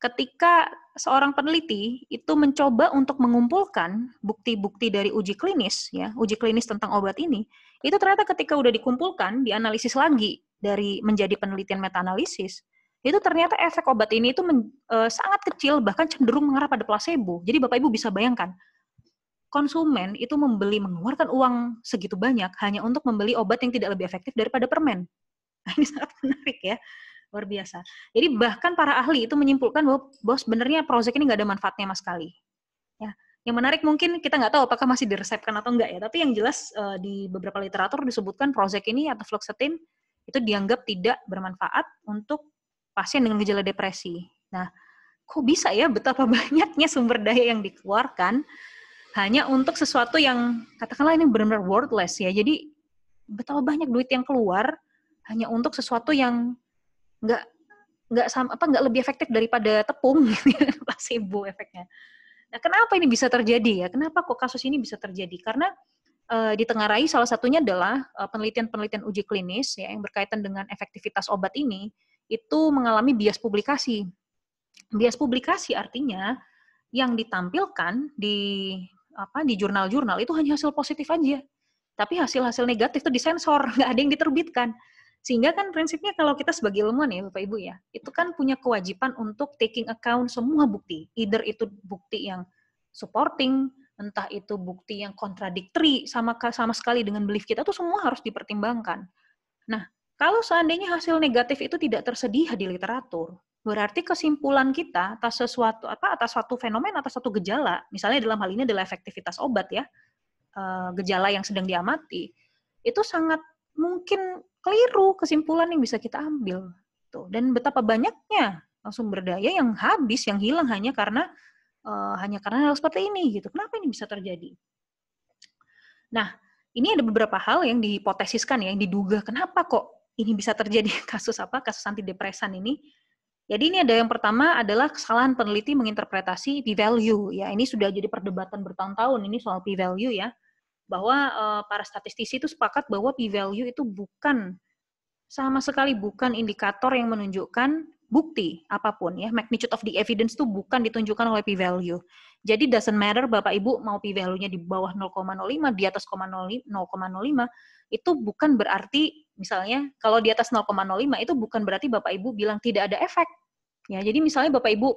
ketika seorang peneliti itu mencoba untuk mengumpulkan bukti-bukti dari uji klinis ya, uji klinis tentang obat ini, itu ternyata ketika udah dikumpulkan, dianalisis lagi dari menjadi penelitian meta-analisis, itu ternyata efek obat ini itu men, e, sangat kecil bahkan cenderung mengarah pada placebo. Jadi Bapak Ibu bisa bayangkan konsumen itu membeli mengeluarkan uang segitu banyak hanya untuk membeli obat yang tidak lebih efektif daripada permen. ini sangat menarik ya. Luar biasa. Jadi bahkan para ahli itu menyimpulkan bahwa bos sebenarnya proyek ini nggak ada manfaatnya sama sekali. Ya. Yang menarik mungkin kita nggak tahu apakah masih diresepkan atau enggak ya, tapi yang jelas e, di beberapa literatur disebutkan proyek ini atau fluoxetine itu dianggap tidak bermanfaat untuk pasien dengan gejala depresi. Nah, kok bisa ya betapa banyaknya sumber daya yang dikeluarkan hanya untuk sesuatu yang katakanlah ini benar-benar worthless ya. Jadi betapa banyak duit yang keluar hanya untuk sesuatu yang nggak nggak sama apa nggak lebih efektif daripada tepung gitu ya, placebo efeknya. Nah, kenapa ini bisa terjadi ya? Kenapa kok kasus ini bisa terjadi? Karena tengah ditengarai salah satunya adalah eh, penelitian-penelitian uji klinis ya yang berkaitan dengan efektivitas obat ini itu mengalami bias publikasi. Bias publikasi artinya yang ditampilkan di apa di jurnal-jurnal itu hanya hasil positif aja. Tapi hasil-hasil negatif itu disensor, nggak ada yang diterbitkan. Sehingga kan prinsipnya kalau kita sebagai ilmuwan ya Bapak Ibu ya, itu kan punya kewajiban untuk taking account semua bukti. Either itu bukti yang supporting, entah itu bukti yang contradictory sama sama sekali dengan belief kita tuh semua harus dipertimbangkan. Nah, kalau seandainya hasil negatif itu tidak tersedia di literatur, berarti kesimpulan kita atas sesuatu apa atas suatu fenomena atas satu gejala, misalnya dalam hal ini adalah efektivitas obat ya, eh, gejala yang sedang diamati, itu sangat mungkin keliru kesimpulan yang bisa kita ambil. Tuh. Dan betapa banyaknya langsung berdaya yang habis, yang hilang hanya karena eh, hanya karena hal seperti ini gitu. Kenapa ini bisa terjadi? Nah, ini ada beberapa hal yang dihipotesiskan ya, yang diduga kenapa kok ini bisa terjadi kasus apa kasus anti antidepresan ini. Jadi ini ada yang pertama adalah kesalahan peneliti menginterpretasi p-value ya. Ini sudah jadi perdebatan bertahun-tahun ini soal p-value ya. Bahwa uh, para statistisi itu sepakat bahwa p-value itu bukan sama sekali bukan indikator yang menunjukkan bukti apapun ya. Magnitude of the evidence itu bukan ditunjukkan oleh p-value. Jadi doesn't matter Bapak Ibu mau p-value-nya di bawah 0,05, di atas 0,05, itu bukan berarti Misalnya kalau di atas 0,05 itu bukan berarti Bapak Ibu bilang tidak ada efek. Ya, jadi misalnya Bapak Ibu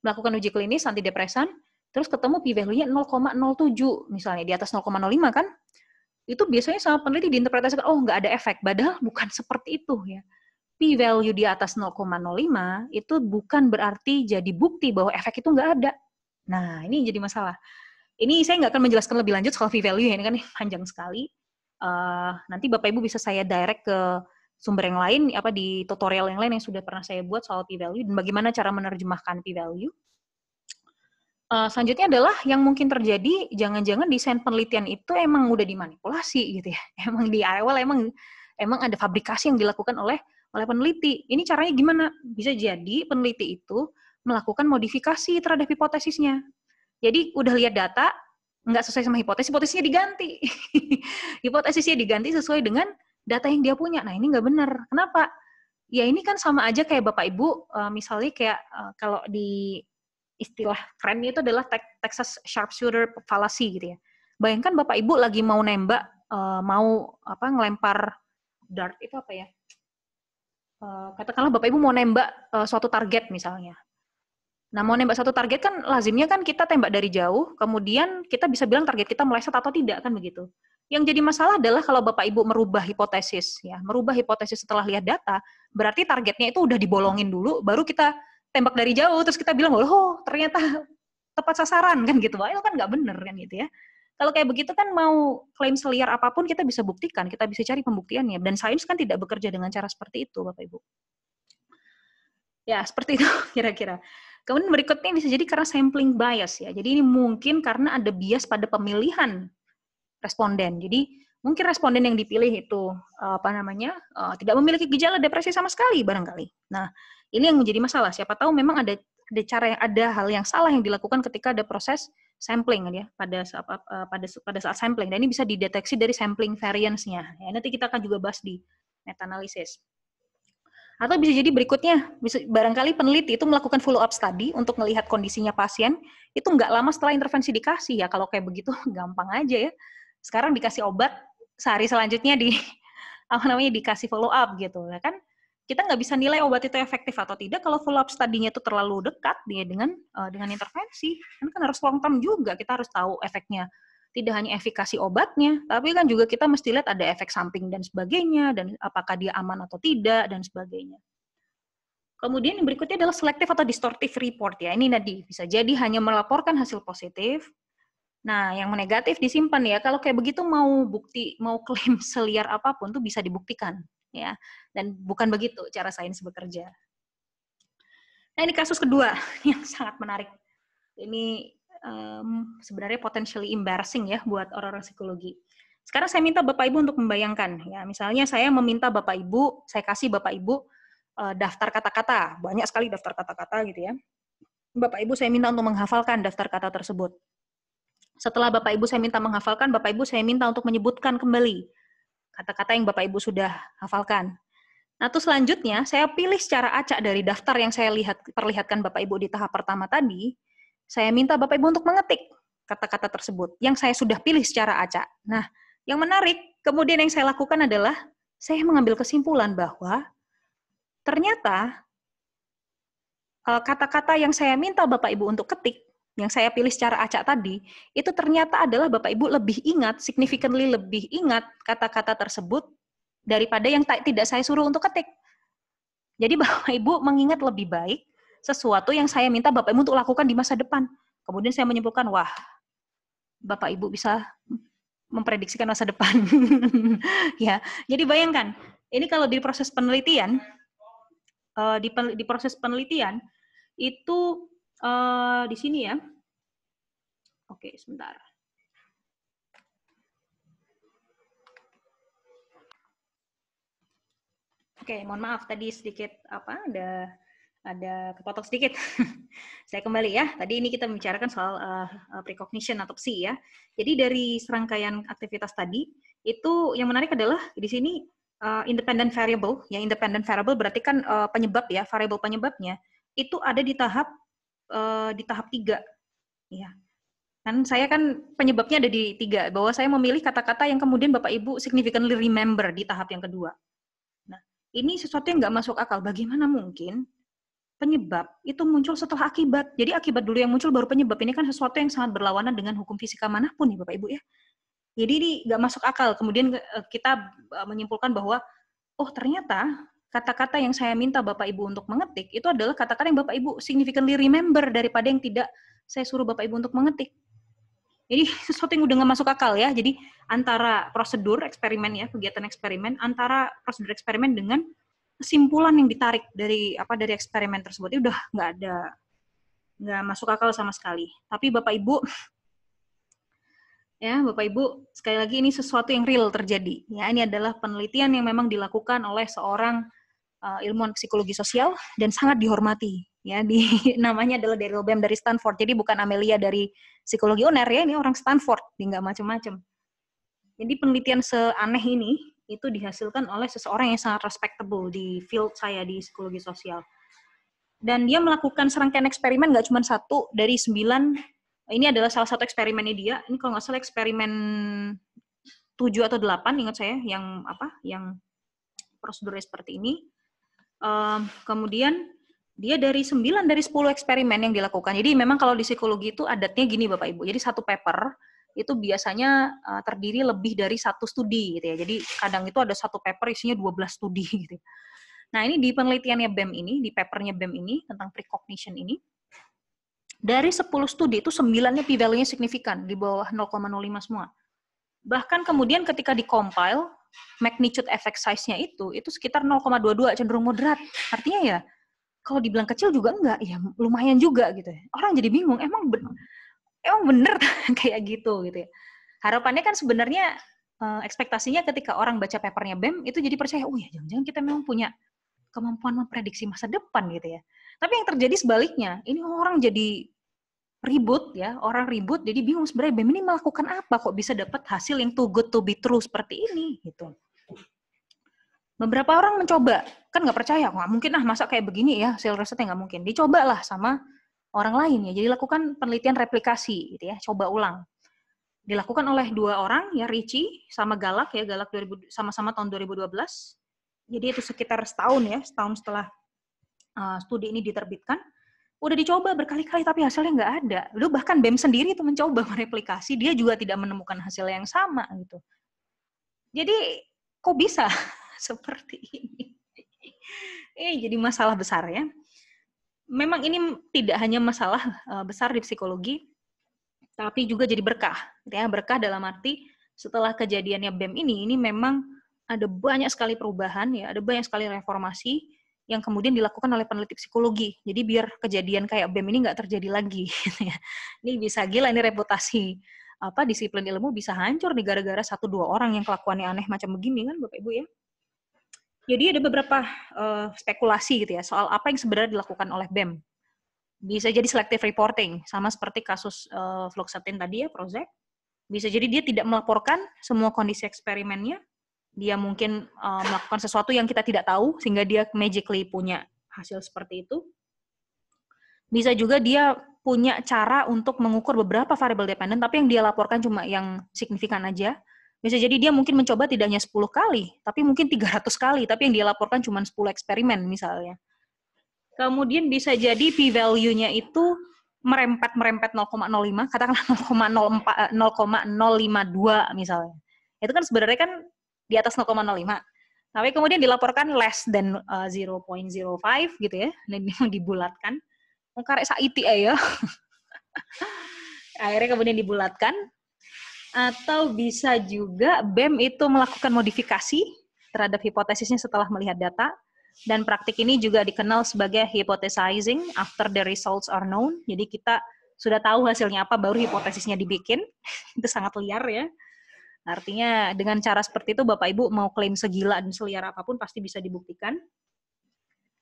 melakukan uji klinis antidepresan, terus ketemu p-value-nya 0,07 misalnya di atas 0,05 kan? Itu biasanya sama peneliti diinterpretasikan oh nggak ada efek, padahal bukan seperti itu ya. P-value di atas 0,05 itu bukan berarti jadi bukti bahwa efek itu nggak ada. Nah, ini jadi masalah. Ini saya nggak akan menjelaskan lebih lanjut soal p-value ini kan panjang sekali uh, nanti Bapak Ibu bisa saya direct ke sumber yang lain apa di tutorial yang lain yang sudah pernah saya buat soal p value dan bagaimana cara menerjemahkan p value. Uh, eh, selanjutnya adalah yang mungkin terjadi jangan-jangan desain penelitian itu emang udah dimanipulasi gitu ya. Emang di awal emang emang ada fabrikasi yang dilakukan oleh oleh peneliti. Ini caranya gimana? Bisa jadi peneliti itu melakukan modifikasi terhadap hipotesisnya. Jadi udah lihat data, nggak sesuai sama hipotesis, hipotesisnya diganti. hipotesisnya diganti sesuai dengan data yang dia punya. Nah, ini nggak benar. Kenapa? Ya ini kan sama aja kayak Bapak Ibu, eh, misalnya kayak eh, kalau di istilah kerennya itu adalah Texas sharpshooter fallacy gitu ya. Bayangkan Bapak Ibu lagi mau nembak, eh, mau apa ngelempar dart itu apa ya? katakanlah Bapak Ibu mau nembak suatu target misalnya. Nah, mau nembak satu target kan lazimnya kan kita tembak dari jauh, kemudian kita bisa bilang target kita meleset atau tidak kan begitu. Yang jadi masalah adalah kalau Bapak Ibu merubah hipotesis ya, merubah hipotesis setelah lihat data, berarti targetnya itu udah dibolongin dulu baru kita tembak dari jauh terus kita bilang, "Oh, ternyata tepat sasaran" kan gitu. Wah, itu kan nggak bener kan gitu ya. Kalau kayak begitu kan mau klaim seliar apapun kita bisa buktikan, kita bisa cari pembuktiannya dan sains kan tidak bekerja dengan cara seperti itu, Bapak Ibu. Ya, seperti itu kira-kira. Kemudian berikutnya bisa jadi karena sampling bias ya. Jadi ini mungkin karena ada bias pada pemilihan responden. Jadi mungkin responden yang dipilih itu eh, apa namanya eh, tidak memiliki gejala depresi sama sekali barangkali. Nah ini yang menjadi masalah. Siapa tahu memang ada ada cara yang ada hal yang salah yang dilakukan ketika ada proses sampling kan ya pada eh, pada pada saat sampling. Dan ini bisa dideteksi dari sampling variance-nya. Ya, nanti kita akan juga bahas di meta analysis. Atau bisa jadi berikutnya, barangkali peneliti itu melakukan follow up study untuk melihat kondisinya pasien, itu nggak lama setelah intervensi dikasih ya, kalau kayak begitu gampang aja ya. Sekarang dikasih obat, sehari selanjutnya di apa namanya dikasih follow up gitu, ya kan? Kita nggak bisa nilai obat itu efektif atau tidak kalau follow up studinya itu terlalu dekat dia dengan eh, dengan intervensi. Kan, kan harus long term juga, kita harus tahu efeknya tidak hanya efikasi obatnya, tapi kan juga kita mesti lihat ada efek samping dan sebagainya, dan apakah dia aman atau tidak, dan sebagainya. Kemudian yang berikutnya adalah selective atau distortive report ya. Ini tadi bisa jadi hanya melaporkan hasil positif. Nah, yang negatif disimpan ya. Kalau kayak begitu mau bukti, mau klaim seliar apapun tuh bisa dibuktikan ya. Dan bukan begitu cara sains bekerja. Nah, ini kasus kedua yang sangat menarik. Ini um, sebenarnya potentially embarrassing ya buat orang-orang psikologi. Sekarang saya minta Bapak Ibu untuk membayangkan ya, misalnya saya meminta Bapak Ibu, saya kasih Bapak Ibu uh, daftar kata-kata, banyak sekali daftar kata-kata gitu ya. Bapak Ibu saya minta untuk menghafalkan daftar kata tersebut. Setelah Bapak Ibu saya minta menghafalkan, Bapak Ibu saya minta untuk menyebutkan kembali kata-kata yang Bapak Ibu sudah hafalkan. Nah, terus selanjutnya saya pilih secara acak dari daftar yang saya lihat perlihatkan Bapak Ibu di tahap pertama tadi, saya minta Bapak Ibu untuk mengetik kata-kata tersebut yang saya sudah pilih secara acak. Nah, yang menarik kemudian yang saya lakukan adalah saya mengambil kesimpulan bahwa ternyata eh, kata-kata yang saya minta Bapak Ibu untuk ketik yang saya pilih secara acak tadi, itu ternyata adalah Bapak Ibu lebih ingat, significantly lebih ingat kata-kata tersebut daripada yang tidak saya suruh untuk ketik. Jadi Bapak Ibu mengingat lebih baik sesuatu yang saya minta Bapak Ibu untuk lakukan di masa depan. Kemudian saya menyimpulkan, wah, Bapak Ibu bisa memprediksikan masa depan. ya, jadi bayangkan, ini kalau di proses penelitian, eh, di, di proses penelitian itu eh, di sini ya. Oke, sebentar. Oke, mohon maaf tadi sedikit apa ada ada kepotong sedikit. Saya kembali ya. Tadi ini kita membicarakan soal uh, precognition atau psi ya. Jadi dari serangkaian aktivitas tadi itu yang menarik adalah di sini uh, independent variable. Ya independent variable berarti kan uh, penyebab ya, variable penyebabnya itu ada di tahap uh, di tahap tiga. Ya. Kan saya kan penyebabnya ada di tiga, bahwa saya memilih kata-kata yang kemudian Bapak Ibu significantly remember di tahap yang kedua. Nah, ini sesuatu yang nggak masuk akal. Bagaimana mungkin penyebab itu muncul setelah akibat. Jadi akibat dulu yang muncul baru penyebab. Ini kan sesuatu yang sangat berlawanan dengan hukum fisika manapun ya Bapak Ibu ya. Jadi ini nggak masuk akal. Kemudian eh, kita eh, menyimpulkan bahwa oh ternyata kata-kata yang saya minta Bapak Ibu untuk mengetik itu adalah kata-kata yang Bapak Ibu significantly remember daripada yang tidak saya suruh Bapak Ibu untuk mengetik. Jadi sesuatu yang udah nggak masuk akal ya. Jadi antara prosedur eksperimen ya, kegiatan eksperimen, antara prosedur eksperimen dengan kesimpulan yang ditarik dari apa dari eksperimen tersebut itu udah nggak ada nggak masuk akal sama sekali. Tapi Bapak Ibu ya Bapak Ibu sekali lagi ini sesuatu yang real terjadi ya ini adalah penelitian yang memang dilakukan oleh seorang uh, ilmuwan psikologi sosial dan sangat dihormati ya di namanya adalah dari Bem dari Stanford jadi bukan Amelia dari psikologi UNER ya ini orang Stanford nggak macam-macam jadi penelitian seaneh ini itu dihasilkan oleh seseorang yang sangat respectable di field saya di psikologi sosial. Dan dia melakukan serangkaian eksperimen nggak cuma satu dari sembilan. Ini adalah salah satu eksperimennya dia. Ini kalau nggak salah eksperimen tujuh atau delapan ingat saya yang apa yang prosedurnya seperti ini. Um, kemudian dia dari sembilan dari sepuluh eksperimen yang dilakukan. Jadi memang kalau di psikologi itu adatnya gini Bapak Ibu. Jadi satu paper itu biasanya uh, terdiri lebih dari satu studi gitu ya. Jadi kadang itu ada satu paper isinya 12 studi gitu. Nah, ini di penelitiannya BEM ini, di papernya BEM ini tentang precognition ini dari 10 studi itu 9-nya p-value-nya signifikan di bawah 0,05 semua. Bahkan kemudian ketika dikompile magnitude effect size-nya itu itu sekitar 0,22 cenderung moderat. Artinya ya kalau dibilang kecil juga enggak, ya lumayan juga gitu ya. Orang jadi bingung, emang benar emang bener kayak gitu gitu ya. Harapannya kan sebenarnya uh, ekspektasinya ketika orang baca papernya BEM itu jadi percaya, oh ya jangan-jangan kita memang punya kemampuan memprediksi masa depan gitu ya. Tapi yang terjadi sebaliknya, ini orang jadi ribut ya, orang ribut jadi bingung sebenarnya BEM ini melakukan apa kok bisa dapat hasil yang too good to be true seperti ini gitu. Beberapa orang mencoba, kan nggak percaya, nggak mungkin ah masa kayak begini ya, sales risetnya nggak mungkin. dicoba lah sama orang lain ya. Jadi lakukan penelitian replikasi gitu ya, coba ulang. Dilakukan oleh dua orang ya Ricci sama Galak ya, Galak 2000 sama-sama tahun 2012. Jadi itu sekitar setahun ya, setahun setelah uh, studi ini diterbitkan. Udah dicoba berkali-kali tapi hasilnya nggak ada. Lu bahkan BEM sendiri itu mencoba mereplikasi, dia juga tidak menemukan hasil yang sama gitu. Jadi kok bisa seperti ini? Eh, jadi masalah besar ya memang ini tidak hanya masalah eh, besar di psikologi, tapi juga jadi berkah. Gitu ya. Berkah dalam arti setelah kejadiannya BEM ini, ini memang ada banyak sekali perubahan, ya, ada banyak sekali reformasi yang kemudian dilakukan oleh peneliti psikologi. Jadi biar kejadian kayak BEM ini nggak terjadi lagi. Gitu ya. Ini bisa gila, ini reputasi apa disiplin ilmu bisa hancur nih gara-gara satu dua orang yang kelakuannya aneh macam begini kan Bapak Ibu ya. Jadi ada beberapa uh, spekulasi gitu ya soal apa yang sebenarnya dilakukan oleh BEM. Bisa jadi selective reporting, sama seperti kasus uh, fluoxetine tadi ya, Prozac. Bisa jadi dia tidak melaporkan semua kondisi eksperimennya. Dia mungkin uh, melakukan sesuatu yang kita tidak tahu sehingga dia magically punya hasil seperti itu. Bisa juga dia punya cara untuk mengukur beberapa variabel dependent, tapi yang dia laporkan cuma yang signifikan aja bisa jadi dia mungkin mencoba tidak hanya 10 kali, tapi mungkin 300 kali, tapi yang dia laporkan cuma 10 eksperimen misalnya. Kemudian bisa jadi p-value-nya itu merempet-merempet 0,05, katakanlah 0,04, 0,052 misalnya. Itu kan sebenarnya kan di atas 0,05. Tapi kemudian dilaporkan less than uh, eh, 0.05 gitu ya, dan dibulatkan. Mengkarek saiti ya. Akhirnya kemudian dibulatkan, atau bisa juga BEM itu melakukan modifikasi terhadap hipotesisnya setelah melihat data dan praktik ini juga dikenal sebagai hypothesizing after the results are known. Jadi kita sudah tahu hasilnya apa baru hipotesisnya dibikin. itu sangat liar ya. Artinya dengan cara seperti itu Bapak Ibu mau klaim segila dan seliar apapun pasti bisa dibuktikan.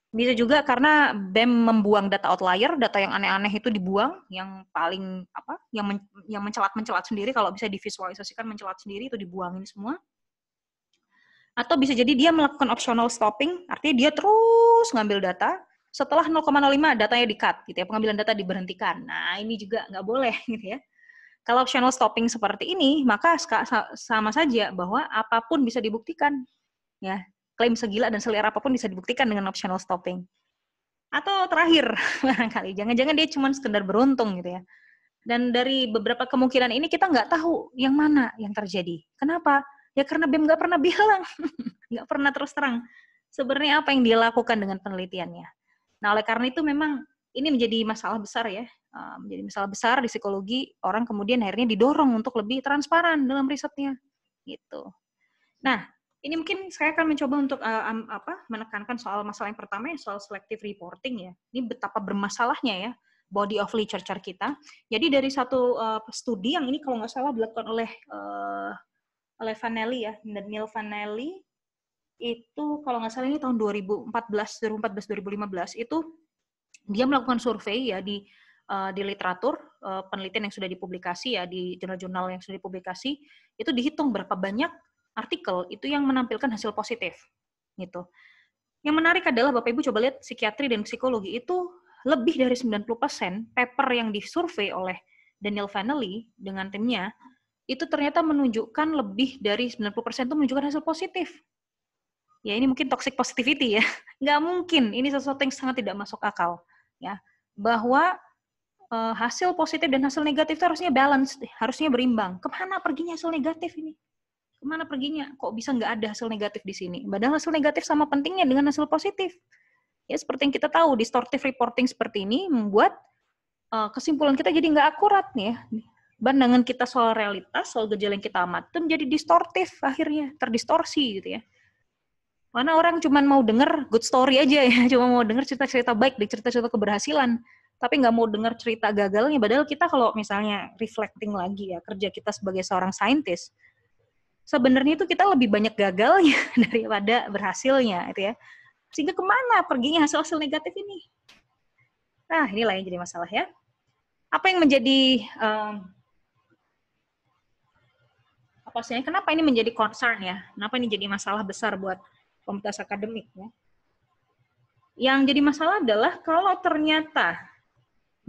Bisa juga karena BEM membuang data outlier, data yang aneh-aneh itu dibuang, yang paling apa, yang men, yang mencelat-mencelat sendiri kalau bisa divisualisasikan mencelat sendiri itu dibuangin semua. Atau bisa jadi dia melakukan optional stopping, artinya dia terus ngambil data, setelah 0,05 datanya di-cut gitu ya, pengambilan data diberhentikan. Nah, ini juga nggak boleh gitu ya. Kalau optional stopping seperti ini, maka sama saja bahwa apapun bisa dibuktikan. Ya, klaim segila dan selera apapun bisa dibuktikan dengan optional stopping. Atau terakhir, barangkali, jangan-jangan dia cuma sekedar beruntung gitu ya. Dan dari beberapa kemungkinan ini kita nggak tahu yang mana yang terjadi. Kenapa? Ya karena BEM nggak pernah bilang, nggak pernah terus terang. Sebenarnya apa yang dia lakukan dengan penelitiannya. Nah oleh karena itu memang ini menjadi masalah besar ya, eh, menjadi masalah besar di psikologi orang kemudian akhirnya didorong untuk lebih transparan dalam risetnya gitu. Nah, ini mungkin saya akan mencoba untuk uh, um, apa menekankan soal masalah yang pertama ya, soal selective reporting ya. Ini betapa bermasalahnya ya body of literature kita. Jadi dari satu uh, studi yang ini kalau nggak salah dilakukan oleh uh, oleh Vanelli ya, Neil Vanelli itu kalau nggak salah ini tahun 2014 2014 2015 itu dia melakukan survei ya di uh, di literatur uh, penelitian yang sudah dipublikasi ya di jurnal-jurnal yang sudah dipublikasi itu dihitung berapa banyak artikel itu yang menampilkan hasil positif gitu. Yang menarik adalah Bapak Ibu coba lihat psikiatri dan psikologi itu lebih dari 90% paper yang disurvei oleh Daniel Fanelli dengan timnya itu ternyata menunjukkan lebih dari 90% itu menunjukkan hasil positif. Ya ini mungkin toxic positivity ya. Nggak mungkin, ini sesuatu yang sangat tidak masuk akal. ya Bahwa eh, hasil positif dan hasil negatif itu harusnya balance, harusnya berimbang. Kemana perginya hasil negatif ini? kemana perginya? Kok bisa nggak ada hasil negatif di sini? Padahal hasil negatif sama pentingnya dengan hasil positif. Ya seperti yang kita tahu, distortive reporting seperti ini membuat uh, kesimpulan kita jadi nggak akurat nih. Ya. Pandangan kita soal realitas, soal gejala yang kita amati itu menjadi distortif akhirnya, terdistorsi gitu ya. Mana orang cuma mau dengar good story aja ya, cuma mau dengar cerita-cerita baik, cerita-cerita keberhasilan tapi nggak mau dengar cerita gagalnya. Padahal kita kalau misalnya reflecting lagi ya kerja kita sebagai seorang scientist sebenarnya itu kita lebih banyak gagalnya daripada berhasilnya itu ya sehingga kemana perginya hasil-hasil negatif ini nah inilah yang jadi masalah ya apa yang menjadi um, apa sih kenapa ini menjadi concern ya kenapa ini jadi masalah besar buat komunitas akademik ya yang jadi masalah adalah kalau ternyata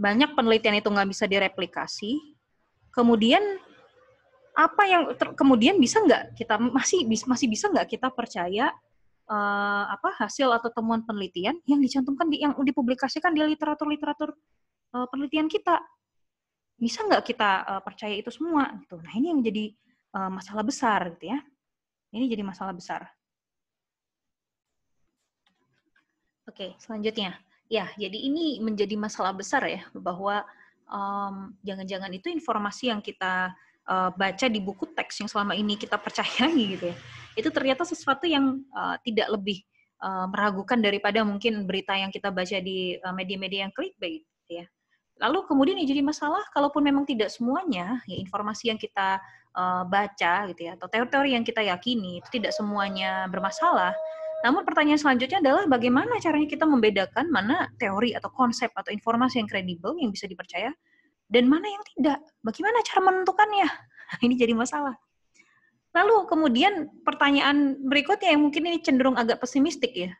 banyak penelitian itu nggak bisa direplikasi kemudian apa yang ter- kemudian bisa nggak kita masih masih bisa nggak kita percaya uh, apa hasil atau temuan penelitian yang dicantumkan di yang dipublikasikan di literatur literatur uh, penelitian kita bisa nggak kita uh, percaya itu semua gitu nah ini yang menjadi uh, eh, masalah besar gitu ya ini jadi masalah besar Oke, selanjutnya. Ya, jadi ini menjadi masalah besar ya, bahwa um, jangan-jangan itu informasi yang kita uh, baca di buku teks yang selama ini kita percayai gitu ya itu ternyata sesuatu yang uh, tidak lebih uh, meragukan daripada mungkin berita yang kita baca di media-media uh, yang clickbait gitu ya lalu kemudian yang jadi masalah kalaupun memang tidak semuanya ya informasi yang kita uh, baca gitu ya atau teori-teori yang kita yakini itu tidak semuanya bermasalah namun pertanyaan selanjutnya adalah bagaimana caranya kita membedakan mana teori atau konsep atau informasi yang kredibel yang bisa dipercaya dan mana yang tidak. Bagaimana cara menentukannya? ini jadi masalah. Lalu kemudian pertanyaan berikutnya yang mungkin ini cenderung agak pesimistik ya.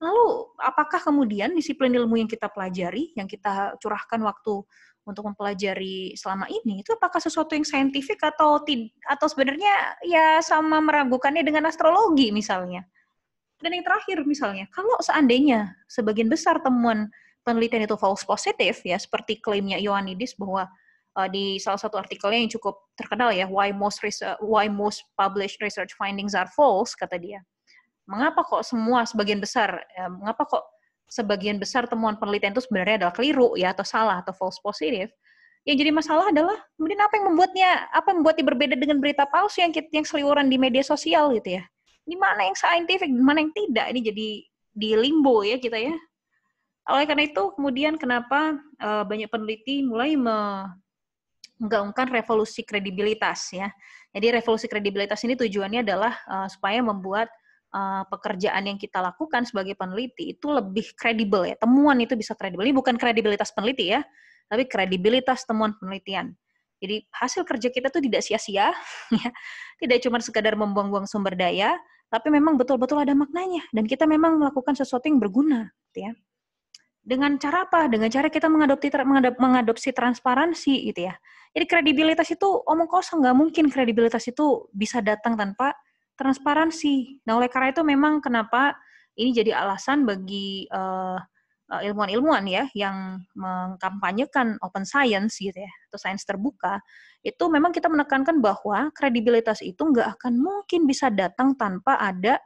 Lalu apakah kemudian disiplin ilmu yang kita pelajari, yang kita curahkan waktu untuk mempelajari selama ini itu apakah sesuatu yang saintifik atau tidak? atau sebenarnya ya sama meragukannya dengan astrologi misalnya. Dan yang terakhir misalnya, kalau seandainya sebagian besar temuan penelitian itu false positive ya seperti klaimnya Ioannidis bahwa uh, di salah satu artikelnya yang cukup terkenal ya why most research, uh, why most published research findings are false kata dia mengapa kok semua sebagian besar ya, mengapa kok sebagian besar temuan penelitian itu sebenarnya adalah keliru ya atau salah atau false positive yang jadi masalah adalah kemudian apa yang membuatnya apa yang membuatnya berbeda dengan berita palsu yang yang seliuran di media sosial gitu ya di mana yang scientific di mana yang tidak ini jadi di limbo ya kita ya oleh karena itu, kemudian kenapa uh, banyak peneliti mulai menggaungkan revolusi kredibilitas ya. Jadi revolusi kredibilitas ini tujuannya adalah uh, supaya membuat uh, pekerjaan yang kita lakukan sebagai peneliti itu lebih kredibel ya. Temuan itu bisa kredibel. Ini bukan kredibilitas peneliti ya, tapi kredibilitas temuan penelitian. Jadi hasil kerja kita tuh tidak sia-sia, ya. tidak cuma sekadar membuang-buang sumber daya, tapi memang betul-betul ada maknanya dan kita memang melakukan sesuatu yang berguna, gitu ya dengan cara apa? Dengan cara kita mengadopsi mengadopsi transparansi gitu ya. Jadi kredibilitas itu omong kosong nggak mungkin kredibilitas itu bisa datang tanpa transparansi. Nah oleh karena itu memang kenapa ini jadi alasan bagi uh, ilmuwan-ilmuwan ya yang mengkampanyekan open science gitu ya atau sains terbuka itu memang kita menekankan bahwa kredibilitas itu nggak akan mungkin bisa datang tanpa ada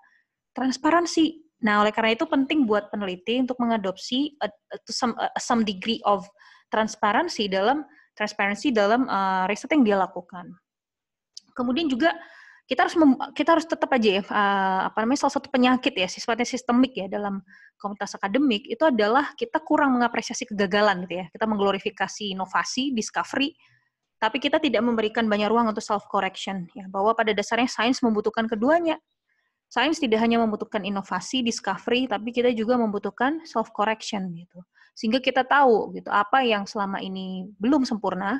transparansi Nah, oleh karena itu penting buat peneliti untuk mengadopsi a, eh, a, eh, to some, a, eh, some degree of transparansi dalam transparansi dalam uh, riset yang dia lakukan. Kemudian juga kita harus mem, kita harus tetap aja ya uh, apa namanya salah satu penyakit ya sifatnya sistemik ya dalam komunitas akademik itu adalah kita kurang mengapresiasi kegagalan gitu ya. Kita mengglorifikasi inovasi, discovery, tapi kita tidak memberikan banyak ruang untuk self correction ya bahwa pada dasarnya sains membutuhkan keduanya Sains tidak hanya membutuhkan inovasi, discovery, tapi kita juga membutuhkan self correction gitu. Sehingga kita tahu gitu apa yang selama ini belum sempurna,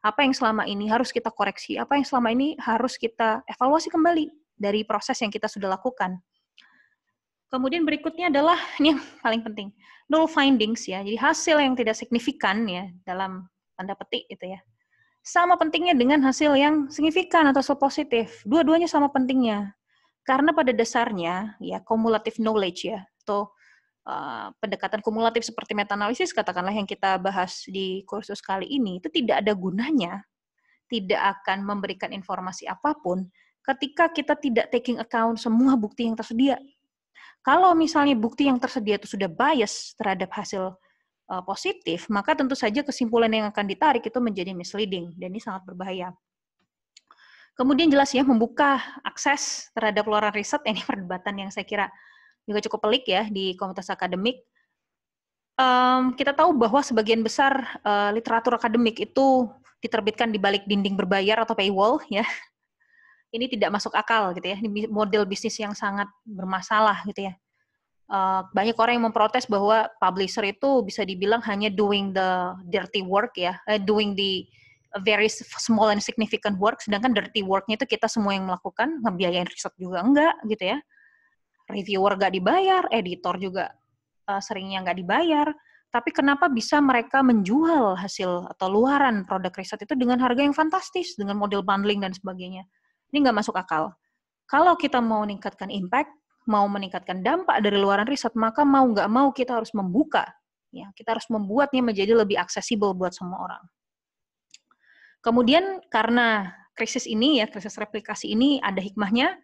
apa yang selama ini harus kita koreksi, apa yang selama ini harus kita evaluasi kembali dari proses yang kita sudah lakukan. Kemudian berikutnya adalah ini yang paling penting, null findings ya. Jadi hasil yang tidak signifikan ya dalam tanda petik gitu ya. Sama pentingnya dengan hasil yang signifikan atau so positif. Dua-duanya sama pentingnya. Karena pada dasarnya ya cumulative knowledge ya atau Uh, pendekatan kumulatif seperti meta-analisis katakanlah yang kita bahas di kursus kali ini itu tidak ada gunanya, tidak akan memberikan informasi apapun ketika kita tidak taking account semua bukti yang tersedia. Kalau misalnya bukti yang tersedia itu sudah bias terhadap hasil uh, positif, maka tentu saja kesimpulan yang akan ditarik itu menjadi misleading dan ini sangat berbahaya. Kemudian jelas ya membuka akses terhadap luaran riset ini perdebatan yang saya kira juga cukup pelik ya di komunitas akademik. Um, kita tahu bahwa sebagian besar uh, literatur akademik itu diterbitkan di balik dinding berbayar atau paywall ya. Ini tidak masuk akal gitu ya. Ini model bisnis yang sangat bermasalah gitu ya. Uh, banyak orang yang memprotes bahwa publisher itu bisa dibilang hanya doing the dirty work ya, eh, doing the very small and significant work, sedangkan dirty work-nya itu kita semua yang melakukan, ngebiayain riset juga enggak gitu ya. Reviewer nggak dibayar, editor juga uh, seringnya nggak dibayar. Tapi kenapa bisa mereka menjual hasil atau luaran produk riset itu dengan harga yang fantastis, dengan model bundling dan sebagainya. Ini nggak masuk akal. Kalau kita mau meningkatkan impact, mau meningkatkan dampak dari luaran riset, maka mau nggak mau kita harus membuka. ya Kita harus membuatnya menjadi lebih aksesibel buat semua orang. Kemudian karena krisis ini ya, krisis replikasi ini ada hikmahnya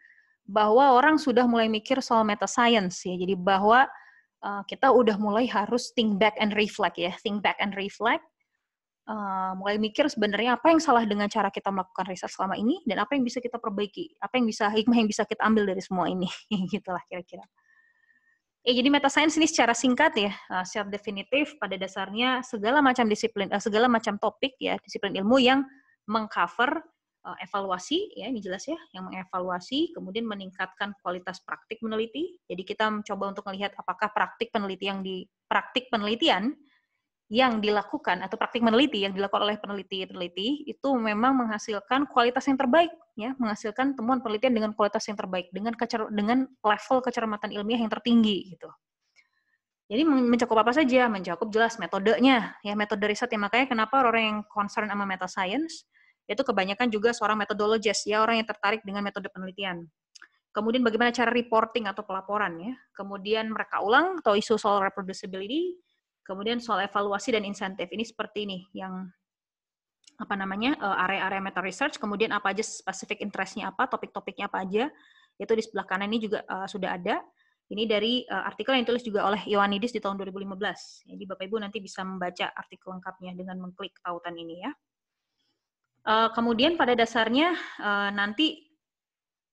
bahwa orang sudah mulai mikir soal meta science ya. Jadi bahwa uh, kita udah mulai harus think back and reflect ya, think back and reflect. Uh, mulai mikir sebenarnya apa yang salah dengan cara kita melakukan riset selama ini dan apa yang bisa kita perbaiki, apa yang bisa hikmah yang bisa kita ambil dari semua ini, gitulah kira-kira. Eh, jadi meta science ini secara singkat ya, eh, secara definitif pada dasarnya segala macam disiplin, eh, segala macam topik ya, disiplin ilmu yang mengcover eh, evaluasi ya ini jelas ya yang mengevaluasi kemudian meningkatkan kualitas praktik meneliti jadi kita mencoba untuk melihat apakah praktik peneliti yang di praktik penelitian yang dilakukan atau praktik meneliti yang dilakukan oleh peneliti-peneliti itu memang menghasilkan kualitas yang terbaik ya menghasilkan temuan penelitian dengan kualitas yang terbaik dengan kecer dengan level kecermatan ilmiah yang tertinggi gitu jadi mencakup apa saja mencakup jelas metodenya ya metode riset ya makanya kenapa orang yang concern sama meta science itu kebanyakan juga seorang metodologis ya orang yang tertarik dengan metode penelitian kemudian bagaimana cara reporting atau pelaporan ya kemudian mereka ulang atau isu soal reproducibility Kemudian soal evaluasi dan insentif ini seperti ini yang apa namanya eh, area-area meta research, kemudian apa aja spesifik interestnya apa, topik-topiknya apa aja, itu di sebelah kanan ini juga eh, sudah ada. Ini dari eh, artikel yang ditulis juga oleh Ioannidis di tahun 2015. Ya, jadi Bapak Ibu nanti bisa membaca artikel lengkapnya dengan mengklik tautan ini ya. kemudian pada dasarnya nanti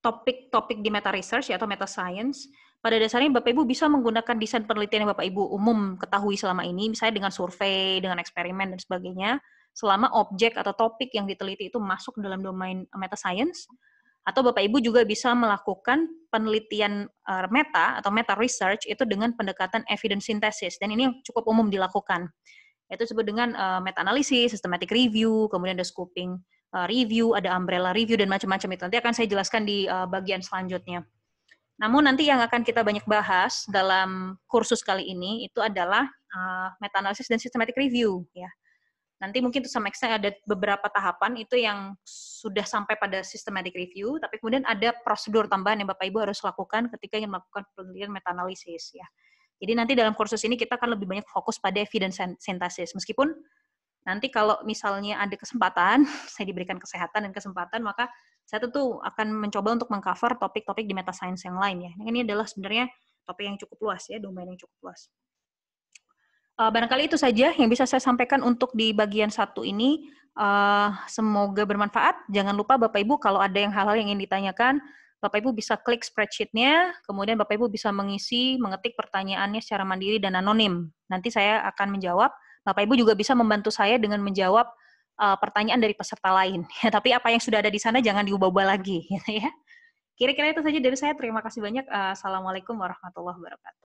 topik-topik di meta research atau meta science pada dasarnya Bapak Ibu bisa menggunakan desain penelitian yang Bapak Ibu umum ketahui selama ini, misalnya dengan survei, dengan eksperimen dan sebagainya, selama objek atau topik yang diteliti itu masuk dalam domain meta science, atau Bapak Ibu juga bisa melakukan penelitian eh, meta atau meta research itu dengan pendekatan evidence synthesis dan ini yang cukup umum dilakukan. Itu disebut dengan eh, meta analisis, systematic review, kemudian ada scoping eh, review, ada umbrella review dan macam-macam itu. Nanti akan saya jelaskan di bagian selanjutnya. Namun nanti yang akan kita banyak bahas dalam kursus kali ini itu adalah uh, eh, meta analysis dan systematic review ya. Nanti mungkin itu sama extent ada beberapa tahapan itu yang sudah sampai pada systematic review, tapi kemudian ada prosedur tambahan yang Bapak Ibu harus lakukan ketika ingin melakukan penelitian meta analysis ya. Jadi nanti dalam kursus ini kita akan lebih banyak fokus pada evidence synthesis. Meskipun nanti kalau misalnya ada kesempatan, saya diberikan kesehatan dan kesempatan, maka saya tentu akan mencoba untuk mengcover topik-topik di meta science yang lain ya. Ini adalah sebenarnya topik yang cukup luas ya, domain yang cukup luas. Uh, barangkali itu saja yang bisa saya sampaikan untuk di bagian satu ini. Uh, semoga bermanfaat. Jangan lupa Bapak Ibu kalau ada yang hal-hal yang ingin ditanyakan, Bapak Ibu bisa klik spreadsheetnya, kemudian Bapak Ibu bisa mengisi, mengetik pertanyaannya secara mandiri dan anonim. Nanti saya akan menjawab. Bapak Ibu juga bisa membantu saya dengan menjawab uh, pertanyaan dari peserta lain. Ya, tapi apa yang sudah ada di sana jangan diubah-ubah lagi, gitu ya. Kira-kira itu saja dari saya. Terima kasih banyak. Eh, Assalamualaikum warahmatullahi wabarakatuh.